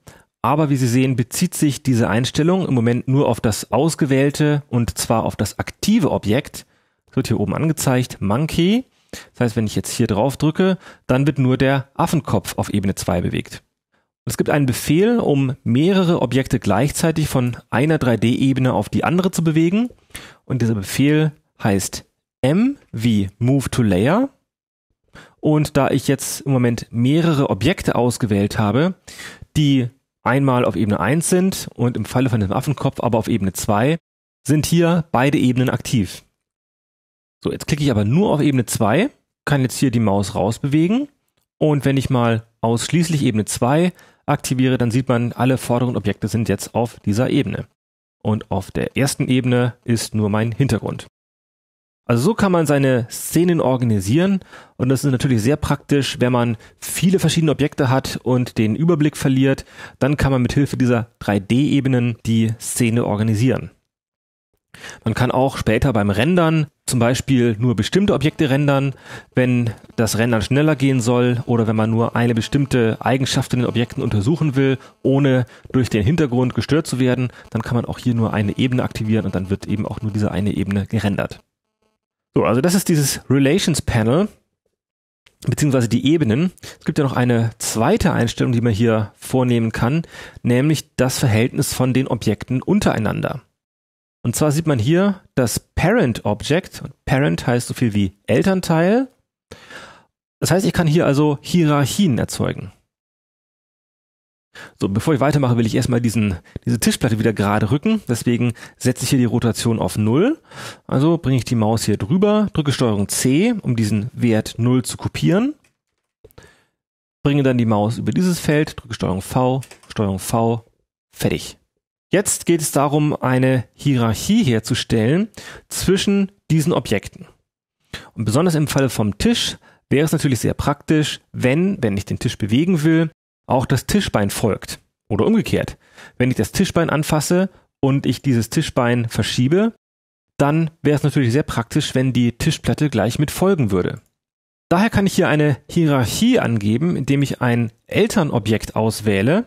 Aber wie Sie sehen, bezieht sich diese Einstellung im Moment nur auf das ausgewählte und zwar auf das aktive Objekt. Das wird hier oben angezeigt, Monkey. Das heißt, wenn ich jetzt hier drauf drücke, dann wird nur der Affenkopf auf Ebene 2 bewegt. Es gibt einen Befehl, um mehrere Objekte gleichzeitig von einer 3D-Ebene auf die andere zu bewegen. Und dieser Befehl heißt M wie Move to Layer. Und da ich jetzt im Moment mehrere Objekte ausgewählt habe, die einmal auf Ebene 1 sind und im Falle von dem Affenkopf aber auf Ebene 2, sind hier beide Ebenen aktiv. So, jetzt klicke ich aber nur auf Ebene 2, kann jetzt hier die Maus rausbewegen und wenn ich mal ausschließlich Ebene 2 aktiviere, dann sieht man, alle vorderen Objekte sind jetzt auf dieser Ebene. Und auf der ersten Ebene ist nur mein Hintergrund. Also so kann man seine Szenen organisieren und das ist natürlich sehr praktisch, wenn man viele verschiedene Objekte hat und den Überblick verliert, dann kann man mit Hilfe dieser 3D-Ebenen die Szene organisieren. Man kann auch später beim Rendern zum Beispiel nur bestimmte Objekte rendern, wenn das Rendern schneller gehen soll oder wenn man nur eine bestimmte Eigenschaft in den Objekten untersuchen will, ohne durch den Hintergrund gestört zu werden, dann kann man auch hier nur eine Ebene aktivieren und dann wird eben auch nur diese eine Ebene gerendert. So, also das ist dieses Relations Panel, beziehungsweise die Ebenen. Es gibt ja noch eine zweite Einstellung, die man hier vornehmen kann, nämlich das Verhältnis von den Objekten untereinander. Und zwar sieht man hier das Parent Object. Parent heißt so viel wie Elternteil. Das heißt, ich kann hier also Hierarchien erzeugen. So, bevor ich weitermache, will ich erstmal diesen, diese Tischplatte wieder gerade rücken. Deswegen setze ich hier die Rotation auf null. Also bringe ich die Maus hier drüber, drücke Steuerung C, um diesen Wert null zu kopieren. Bringe dann die Maus über dieses Feld, drücke Steuerung V, Steuerung V, fertig. Jetzt geht es darum, eine Hierarchie herzustellen zwischen diesen Objekten. Und besonders im Falle vom Tisch wäre es natürlich sehr praktisch, wenn, wenn ich den Tisch bewegen will, auch das Tischbein folgt. Oder umgekehrt. Wenn ich das Tischbein anfasse und ich dieses Tischbein verschiebe, dann wäre es natürlich sehr praktisch, wenn die Tischplatte gleich mit folgen würde. Daher kann ich hier eine Hierarchie angeben, indem ich ein Elternobjekt auswähle.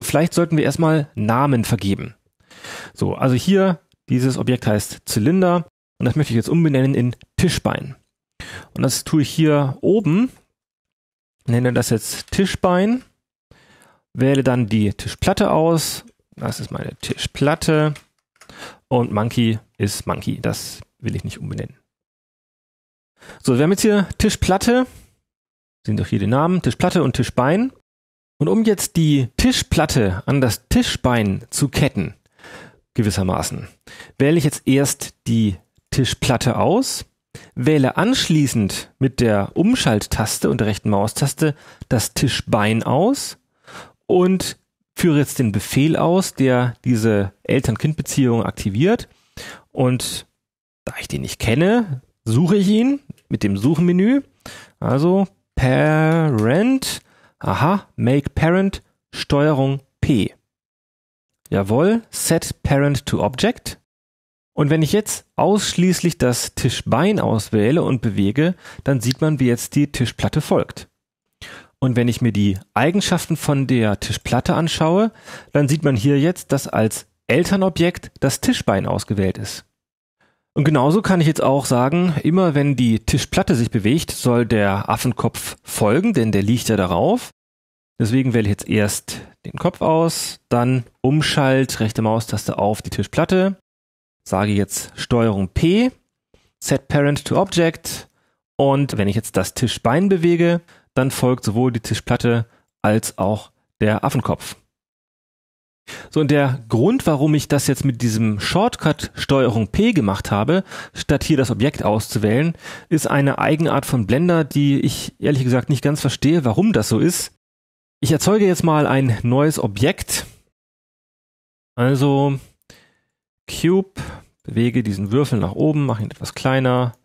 Vielleicht sollten wir erstmal Namen vergeben. So, also hier, dieses Objekt heißt Zylinder und das möchte ich jetzt umbenennen in Tischbein. Und das tue ich hier oben, nenne das jetzt Tischbein wähle dann die Tischplatte aus. Das ist meine Tischplatte. Und Monkey ist Monkey. Das will ich nicht umbenennen. So, wir haben jetzt hier Tischplatte. Sind doch hier die Namen. Tischplatte und Tischbein. Und um jetzt die Tischplatte an das Tischbein zu ketten, gewissermaßen, wähle ich jetzt erst die Tischplatte aus, wähle anschließend mit der Umschalttaste und der rechten Maustaste das Tischbein aus und führe jetzt den Befehl aus, der diese Eltern-Kind-Beziehung aktiviert. Und da ich den nicht kenne, suche ich ihn mit dem Suchmenü. Also Parent, aha, Make Parent, Steuerung P. Jawohl, Set Parent to Object. Und wenn ich jetzt ausschließlich das Tischbein auswähle und bewege, dann sieht man, wie jetzt die Tischplatte folgt. Und wenn ich mir die Eigenschaften von der Tischplatte anschaue, dann sieht man hier jetzt, dass als Elternobjekt das Tischbein ausgewählt ist. Und genauso kann ich jetzt auch sagen, immer wenn die Tischplatte sich bewegt, soll der Affenkopf folgen, denn der liegt ja darauf. Deswegen wähle ich jetzt erst den Kopf aus, dann Umschalt, rechte Maustaste auf die Tischplatte, sage jetzt Steuerung P, Set Parent to Object und wenn ich jetzt das Tischbein bewege, dann folgt sowohl die Tischplatte als auch der Affenkopf. So, und der Grund, warum ich das jetzt mit diesem Shortcut Steuerung P gemacht habe, statt hier das Objekt auszuwählen, ist eine Eigenart von Blender, die ich ehrlich gesagt nicht ganz verstehe, warum das so ist. Ich erzeuge jetzt mal ein neues Objekt. Also Cube, bewege diesen Würfel nach oben, mache ihn etwas kleiner,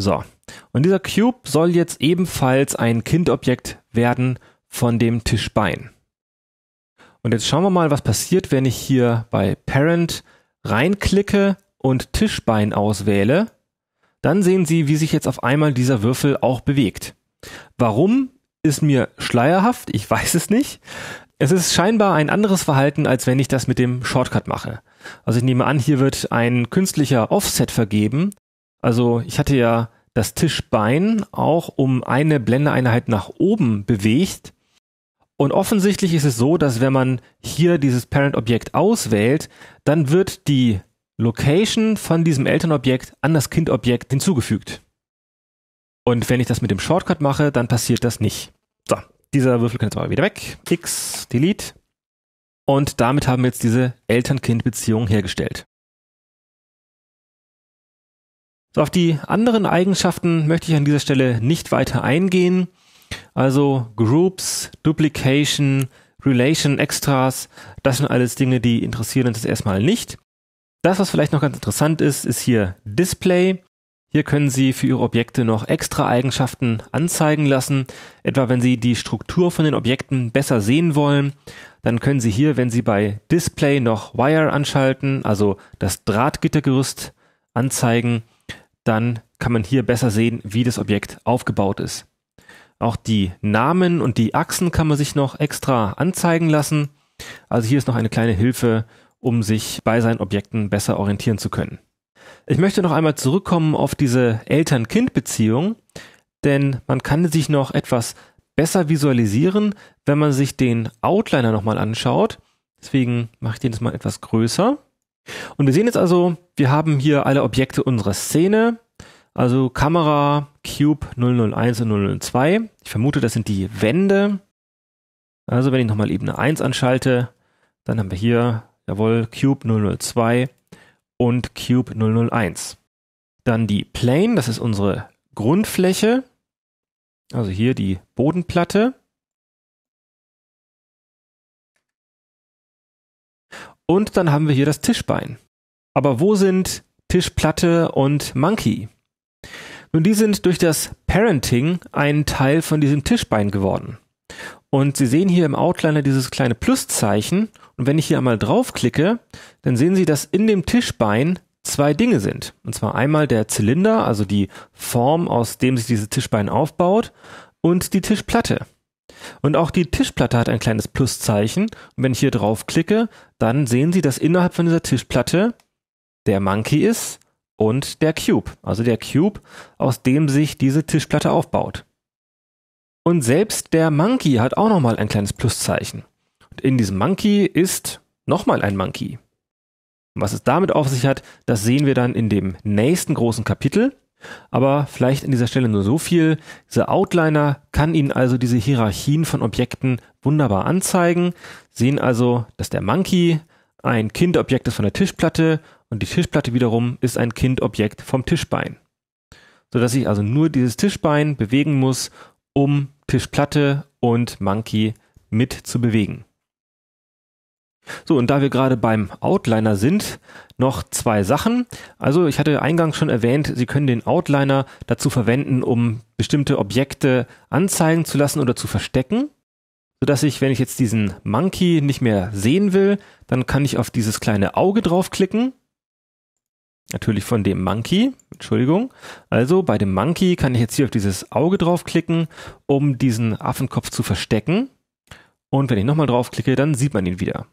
so. Und dieser Cube soll jetzt ebenfalls ein Kindobjekt werden von dem Tischbein. Und jetzt schauen wir mal, was passiert, wenn ich hier bei Parent reinklicke und Tischbein auswähle. Dann sehen Sie, wie sich jetzt auf einmal dieser Würfel auch bewegt. Warum ist mir schleierhaft? Ich weiß es nicht. Es ist scheinbar ein anderes Verhalten, als wenn ich das mit dem Shortcut mache. Also ich nehme an, hier wird ein künstlicher Offset vergeben also ich hatte ja das Tischbein auch um eine Blendeeinheit nach oben bewegt. Und offensichtlich ist es so, dass wenn man hier dieses Parent-Objekt auswählt, dann wird die Location von diesem Elternobjekt an das Kindobjekt hinzugefügt. Und wenn ich das mit dem Shortcut mache, dann passiert das nicht. So, dieser Würfel kann jetzt mal wieder weg. X, Delete. Und damit haben wir jetzt diese Eltern-Kind-Beziehung hergestellt. So, auf die anderen Eigenschaften möchte ich an dieser Stelle nicht weiter eingehen. Also Groups, Duplication, Relation, Extras, das sind alles Dinge, die interessieren uns erstmal nicht. Das, was vielleicht noch ganz interessant ist, ist hier Display. Hier können Sie für Ihre Objekte noch extra Eigenschaften anzeigen lassen. Etwa wenn Sie die Struktur von den Objekten besser sehen wollen, dann können Sie hier, wenn Sie bei Display noch Wire anschalten, also das Drahtgittergerüst anzeigen dann kann man hier besser sehen, wie das Objekt aufgebaut ist. Auch die Namen und die Achsen kann man sich noch extra anzeigen lassen. Also hier ist noch eine kleine Hilfe, um sich bei seinen Objekten besser orientieren zu können. Ich möchte noch einmal zurückkommen auf diese Eltern-Kind-Beziehung, denn man kann sich noch etwas besser visualisieren, wenn man sich den Outliner nochmal anschaut. Deswegen mache ich den jetzt mal etwas größer. Und wir sehen jetzt also, wir haben hier alle Objekte unserer Szene, also Kamera, Cube 001 und 002. Ich vermute, das sind die Wände. Also wenn ich nochmal Ebene 1 anschalte, dann haben wir hier, jawohl, Cube 002 und Cube 001. Dann die Plane, das ist unsere Grundfläche, also hier die Bodenplatte. Und dann haben wir hier das Tischbein. Aber wo sind Tischplatte und Monkey? Nun, die sind durch das Parenting ein Teil von diesem Tischbein geworden. Und Sie sehen hier im Outliner dieses kleine Pluszeichen. Und wenn ich hier einmal draufklicke, dann sehen Sie, dass in dem Tischbein zwei Dinge sind. Und zwar einmal der Zylinder, also die Form, aus dem sich dieses Tischbein aufbaut, und die Tischplatte. Und auch die Tischplatte hat ein kleines Pluszeichen. Und wenn ich hier drauf klicke, dann sehen Sie, dass innerhalb von dieser Tischplatte der Monkey ist und der Cube. Also der Cube, aus dem sich diese Tischplatte aufbaut. Und selbst der Monkey hat auch nochmal ein kleines Pluszeichen. Und in diesem Monkey ist nochmal ein Monkey. Und was es damit auf sich hat, das sehen wir dann in dem nächsten großen Kapitel. Aber vielleicht an dieser Stelle nur so viel. Dieser Outliner kann Ihnen also diese Hierarchien von Objekten wunderbar anzeigen. Sehen also, dass der Monkey ein Kindobjekt ist von der Tischplatte und die Tischplatte wiederum ist ein Kindobjekt vom Tischbein. Sodass ich also nur dieses Tischbein bewegen muss, um Tischplatte und Monkey mit zu bewegen. So, und da wir gerade beim Outliner sind, noch zwei Sachen. Also ich hatte eingangs schon erwähnt, Sie können den Outliner dazu verwenden, um bestimmte Objekte anzeigen zu lassen oder zu verstecken, sodass ich, wenn ich jetzt diesen Monkey nicht mehr sehen will, dann kann ich auf dieses kleine Auge draufklicken. Natürlich von dem Monkey, Entschuldigung. Also bei dem Monkey kann ich jetzt hier auf dieses Auge draufklicken, um diesen Affenkopf zu verstecken. Und wenn ich nochmal draufklicke, dann sieht man ihn wieder.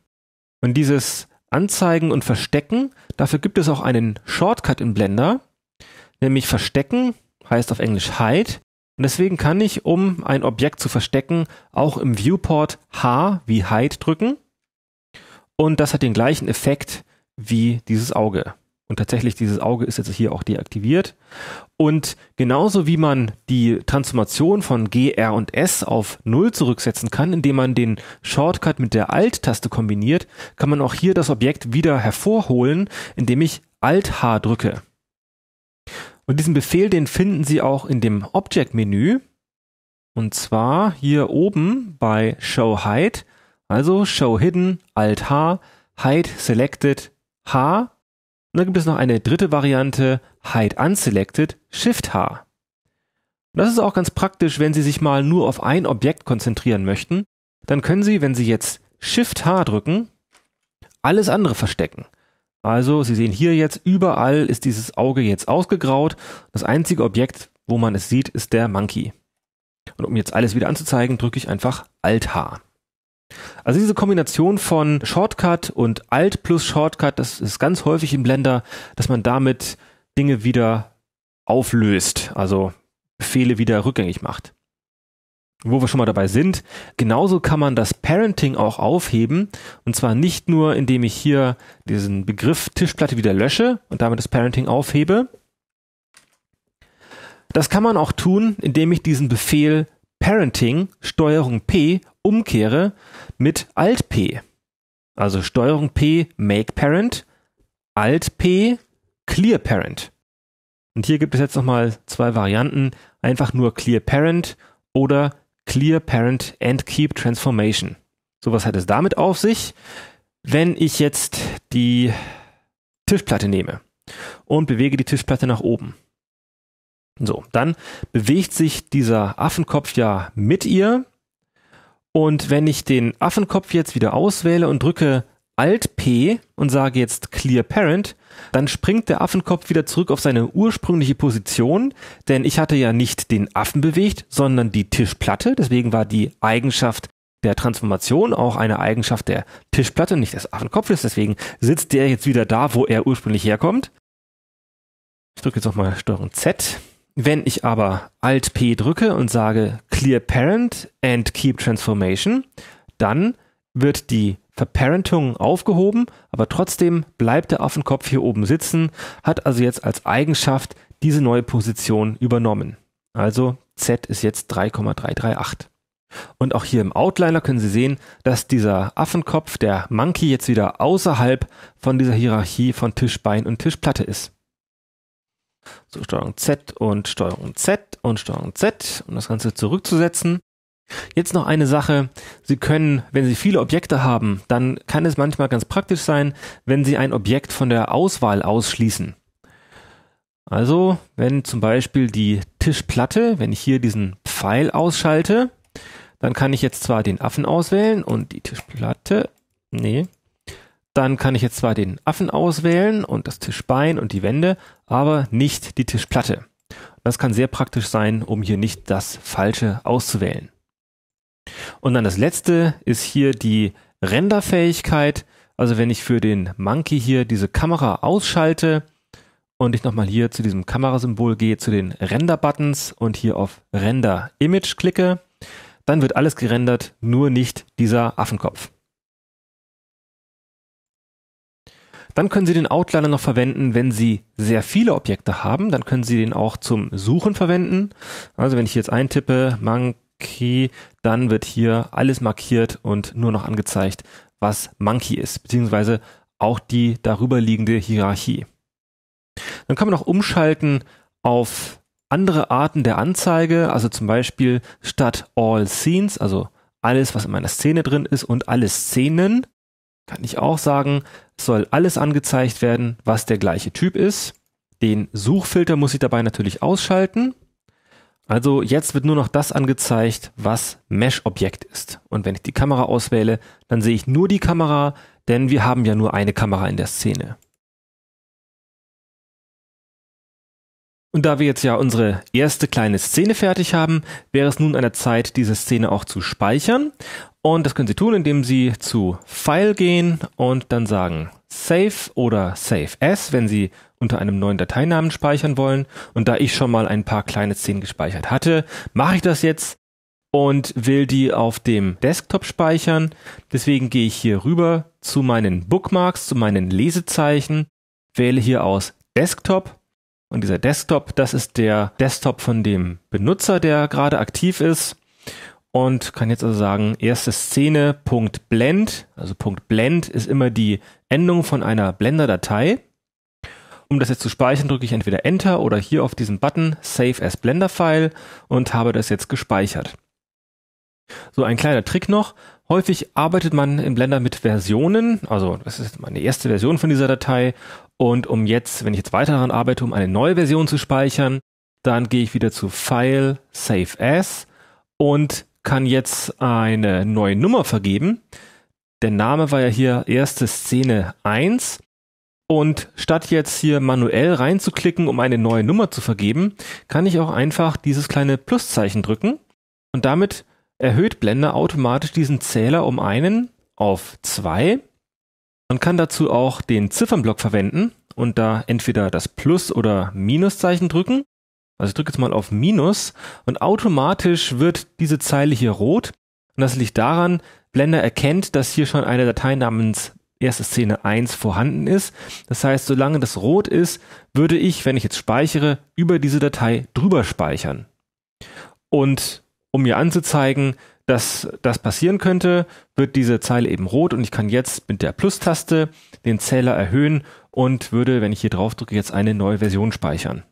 Und dieses Anzeigen und Verstecken, dafür gibt es auch einen Shortcut in Blender, nämlich Verstecken heißt auf Englisch Hide. Und deswegen kann ich, um ein Objekt zu verstecken, auch im Viewport H wie Hide drücken. Und das hat den gleichen Effekt wie dieses Auge. Und tatsächlich, dieses Auge ist jetzt hier auch deaktiviert. Und genauso wie man die Transformation von G, R und S auf Null zurücksetzen kann, indem man den Shortcut mit der Alt-Taste kombiniert, kann man auch hier das Objekt wieder hervorholen, indem ich Alt-H drücke. Und diesen Befehl, den finden Sie auch in dem Object-Menü. Und zwar hier oben bei Show Hide. Also Show Hidden, Alt H, Hide Selected, H und dann gibt es noch eine dritte Variante, Hide Unselected, Shift H. das ist auch ganz praktisch, wenn Sie sich mal nur auf ein Objekt konzentrieren möchten. Dann können Sie, wenn Sie jetzt Shift H drücken, alles andere verstecken. Also Sie sehen hier jetzt, überall ist dieses Auge jetzt ausgegraut. Das einzige Objekt, wo man es sieht, ist der Monkey. Und um jetzt alles wieder anzuzeigen, drücke ich einfach Alt H. Also diese Kombination von Shortcut und Alt plus Shortcut, das ist ganz häufig im Blender, dass man damit Dinge wieder auflöst, also Befehle wieder rückgängig macht. Wo wir schon mal dabei sind, genauso kann man das Parenting auch aufheben. Und zwar nicht nur, indem ich hier diesen Begriff Tischplatte wieder lösche und damit das Parenting aufhebe. Das kann man auch tun, indem ich diesen Befehl Parenting, Steuerung P umkehre mit Alt P. Also Steuerung P Make Parent, Alt P Clear Parent. Und hier gibt es jetzt nochmal zwei Varianten. Einfach nur Clear Parent oder Clear Parent and Keep Transformation. So was hat es damit auf sich? Wenn ich jetzt die Tischplatte nehme und bewege die Tischplatte nach oben. So, dann bewegt sich dieser Affenkopf ja mit ihr und wenn ich den Affenkopf jetzt wieder auswähle und drücke Alt-P und sage jetzt Clear Parent, dann springt der Affenkopf wieder zurück auf seine ursprüngliche Position, denn ich hatte ja nicht den Affen bewegt, sondern die Tischplatte. Deswegen war die Eigenschaft der Transformation auch eine Eigenschaft der Tischplatte, nicht des Affenkopfes. Deswegen sitzt der jetzt wieder da, wo er ursprünglich herkommt. Ich drücke jetzt nochmal Steuerung Z. Wenn ich aber Alt P drücke und sage Clear Parent and Keep Transformation, dann wird die Verparentung aufgehoben, aber trotzdem bleibt der Affenkopf hier oben sitzen, hat also jetzt als Eigenschaft diese neue Position übernommen. Also Z ist jetzt 3,338. Und auch hier im Outliner können Sie sehen, dass dieser Affenkopf, der Monkey, jetzt wieder außerhalb von dieser Hierarchie von Tischbein und Tischplatte ist so Steuerung Z und Steuerung Z und Steuerung Z, um das Ganze zurückzusetzen. Jetzt noch eine Sache. Sie können, wenn Sie viele Objekte haben, dann kann es manchmal ganz praktisch sein, wenn Sie ein Objekt von der Auswahl ausschließen. Also, wenn zum Beispiel die Tischplatte, wenn ich hier diesen Pfeil ausschalte, dann kann ich jetzt zwar den Affen auswählen und die Tischplatte, nee, dann kann ich jetzt zwar den Affen auswählen und das Tischbein und die Wände, aber nicht die Tischplatte. Das kann sehr praktisch sein, um hier nicht das Falsche auszuwählen. Und dann das letzte ist hier die Renderfähigkeit. Also wenn ich für den Monkey hier diese Kamera ausschalte und ich nochmal hier zu diesem Kamerasymbol gehe, zu den Render-Buttons und hier auf Render Image klicke, dann wird alles gerendert, nur nicht dieser Affenkopf. Dann können Sie den Outliner noch verwenden, wenn Sie sehr viele Objekte haben. Dann können Sie den auch zum Suchen verwenden. Also wenn ich jetzt eintippe, Monkey, dann wird hier alles markiert und nur noch angezeigt, was Monkey ist, beziehungsweise auch die darüber liegende Hierarchie. Dann kann man auch umschalten auf andere Arten der Anzeige, also zum Beispiel statt All Scenes, also alles, was in meiner Szene drin ist und alle Szenen, kann ich auch sagen, soll alles angezeigt werden, was der gleiche Typ ist. Den Suchfilter muss ich dabei natürlich ausschalten. Also jetzt wird nur noch das angezeigt, was Mesh-Objekt ist. Und wenn ich die Kamera auswähle, dann sehe ich nur die Kamera, denn wir haben ja nur eine Kamera in der Szene. Und da wir jetzt ja unsere erste kleine Szene fertig haben, wäre es nun an der Zeit, diese Szene auch zu speichern. Und das können Sie tun, indem Sie zu File gehen und dann sagen Save oder Save As, wenn Sie unter einem neuen Dateinamen speichern wollen. Und da ich schon mal ein paar kleine Szenen gespeichert hatte, mache ich das jetzt und will die auf dem Desktop speichern. Deswegen gehe ich hier rüber zu meinen Bookmarks, zu meinen Lesezeichen, wähle hier aus Desktop. Und dieser Desktop, das ist der Desktop von dem Benutzer, der gerade aktiv ist und kann jetzt also sagen, erste Szene, Punkt Blend. Also Punkt Blend ist immer die Endung von einer Blender-Datei. Um das jetzt zu speichern, drücke ich entweder Enter oder hier auf diesen Button Save as Blender File und habe das jetzt gespeichert. So ein kleiner Trick noch. Häufig arbeitet man in Blender mit Versionen. Also das ist meine erste Version von dieser Datei. Und um jetzt, wenn ich jetzt weiter daran arbeite, um eine neue Version zu speichern, dann gehe ich wieder zu File, Save As und kann jetzt eine neue Nummer vergeben. Der Name war ja hier erste Szene 1. Und statt jetzt hier manuell reinzuklicken, um eine neue Nummer zu vergeben, kann ich auch einfach dieses kleine Pluszeichen drücken. Und damit erhöht Blender automatisch diesen Zähler um einen auf zwei. Man kann dazu auch den Ziffernblock verwenden und da entweder das Plus- oder Minuszeichen drücken. Also ich drücke jetzt mal auf Minus und automatisch wird diese Zeile hier rot. Und das liegt daran, Blender erkennt, dass hier schon eine Datei namens erste Szene 1 vorhanden ist. Das heißt, solange das rot ist, würde ich, wenn ich jetzt speichere, über diese Datei drüber speichern. Und um mir anzuzeigen, dass das passieren könnte, wird diese Zeile eben rot und ich kann jetzt mit der Plus-Taste den Zähler erhöhen und würde, wenn ich hier drauf drücke, jetzt eine neue Version speichern.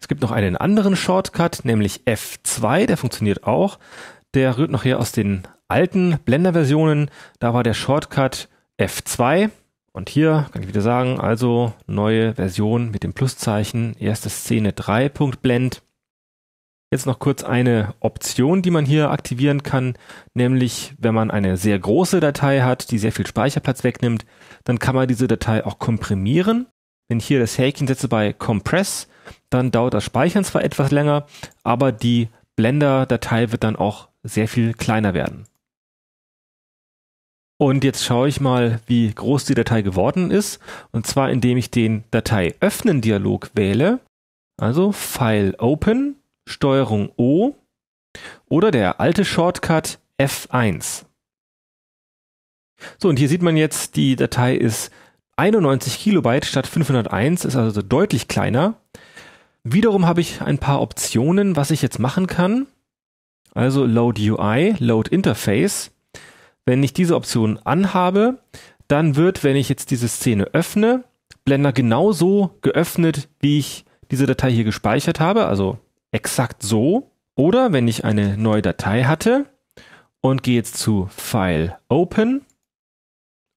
Es gibt noch einen anderen Shortcut, nämlich F2, der funktioniert auch. Der rührt noch hier aus den alten Blender-Versionen. Da war der Shortcut F2. Und hier kann ich wieder sagen, also neue Version mit dem Pluszeichen, erste Szene 3.blend. Jetzt noch kurz eine Option, die man hier aktivieren kann, nämlich wenn man eine sehr große Datei hat, die sehr viel Speicherplatz wegnimmt, dann kann man diese Datei auch komprimieren. Wenn ich hier das Häkchen setze bei Compress, dann dauert das Speichern zwar etwas länger, aber die Blender-Datei wird dann auch sehr viel kleiner werden. Und jetzt schaue ich mal, wie groß die Datei geworden ist. Und zwar, indem ich den Datei öffnen Dialog wähle. Also File Open, Steuerung O oder der alte Shortcut F1. So, und hier sieht man jetzt, die Datei ist 91 Kilobyte statt 501, ist also deutlich kleiner. Wiederum habe ich ein paar Optionen, was ich jetzt machen kann. Also Load UI, Load Interface. Wenn ich diese Option anhabe, dann wird, wenn ich jetzt diese Szene öffne, Blender genauso geöffnet, wie ich diese Datei hier gespeichert habe, also exakt so. Oder wenn ich eine neue Datei hatte und gehe jetzt zu File Open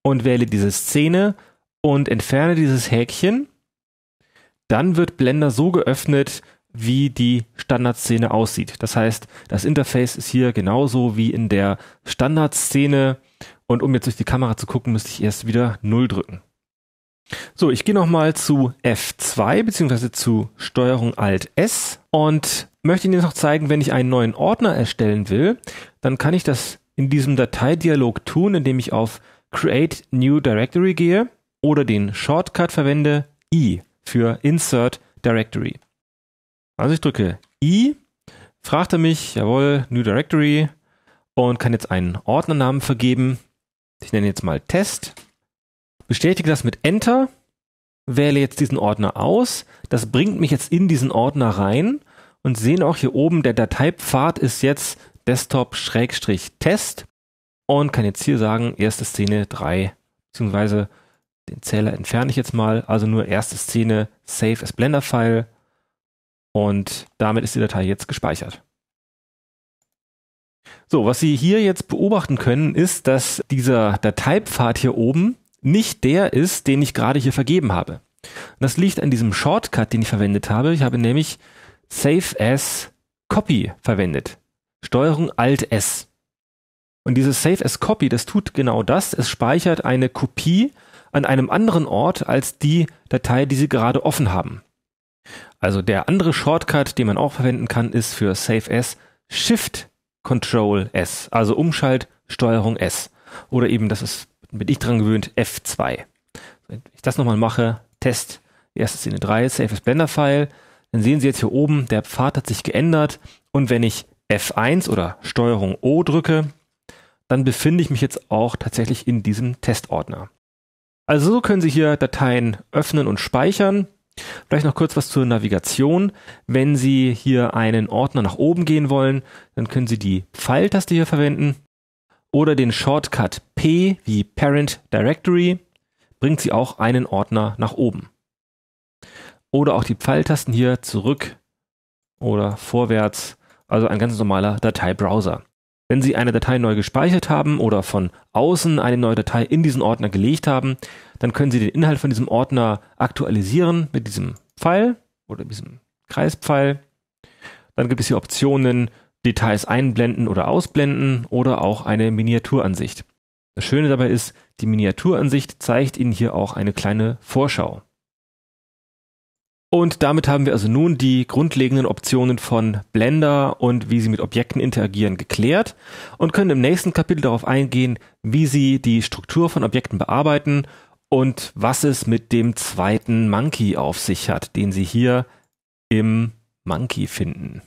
und wähle diese Szene und entferne dieses Häkchen, dann wird Blender so geöffnet, wie die Standardszene aussieht. Das heißt, das Interface ist hier genauso wie in der Standardszene. Und um jetzt durch die Kamera zu gucken, müsste ich erst wieder 0 drücken. So, ich gehe nochmal zu F2 bzw. zu Steuerung Alt S und möchte Ihnen jetzt noch zeigen, wenn ich einen neuen Ordner erstellen will, dann kann ich das in diesem Dateidialog tun, indem ich auf Create New Directory gehe oder den Shortcut verwende I für Insert Directory. Also ich drücke I, fragt er mich, jawohl, New Directory und kann jetzt einen Ordnernamen vergeben. Ich nenne jetzt mal Test. Bestätige das mit Enter, wähle jetzt diesen Ordner aus. Das bringt mich jetzt in diesen Ordner rein und sehen auch hier oben, der Dateipfad ist jetzt Desktop-Test und kann jetzt hier sagen, erste Szene 3 beziehungsweise den Zähler entferne ich jetzt mal. Also nur erste Szene, Save as Blender-File. Und damit ist die Datei jetzt gespeichert. So, was Sie hier jetzt beobachten können, ist, dass dieser Dateipfad hier oben nicht der ist, den ich gerade hier vergeben habe. Und das liegt an diesem Shortcut, den ich verwendet habe. Ich habe nämlich Save as Copy verwendet. Steuerung Alt S. Und dieses Save as Copy, das tut genau das. Es speichert eine Kopie an einem anderen Ort als die Datei, die Sie gerade offen haben. Also der andere Shortcut, den man auch verwenden kann, ist für Save S Shift Control S, also Umschalt Steuerung S. Oder eben, das ist, bin ich dran gewöhnt, F2. Wenn ich das nochmal mache, Test, erste Szene 3, Save as Blender File, dann sehen Sie jetzt hier oben, der Pfad hat sich geändert und wenn ich F1 oder Steuerung O drücke, dann befinde ich mich jetzt auch tatsächlich in diesem Testordner. Also so können Sie hier Dateien öffnen und speichern. Vielleicht noch kurz was zur Navigation. Wenn Sie hier einen Ordner nach oben gehen wollen, dann können Sie die Pfeiltaste hier verwenden oder den Shortcut P wie Parent Directory bringt Sie auch einen Ordner nach oben. Oder auch die Pfeiltasten hier zurück oder vorwärts, also ein ganz normaler Dateibrowser. Wenn Sie eine Datei neu gespeichert haben oder von außen eine neue Datei in diesen Ordner gelegt haben, dann können Sie den Inhalt von diesem Ordner aktualisieren mit diesem Pfeil oder diesem Kreispfeil. Dann gibt es hier Optionen, Details einblenden oder ausblenden oder auch eine Miniaturansicht. Das Schöne dabei ist, die Miniaturansicht zeigt Ihnen hier auch eine kleine Vorschau. Und damit haben wir also nun die grundlegenden Optionen von Blender und wie sie mit Objekten interagieren geklärt und können im nächsten Kapitel darauf eingehen, wie sie die Struktur von Objekten bearbeiten und was es mit dem zweiten Monkey auf sich hat, den sie hier im Monkey finden.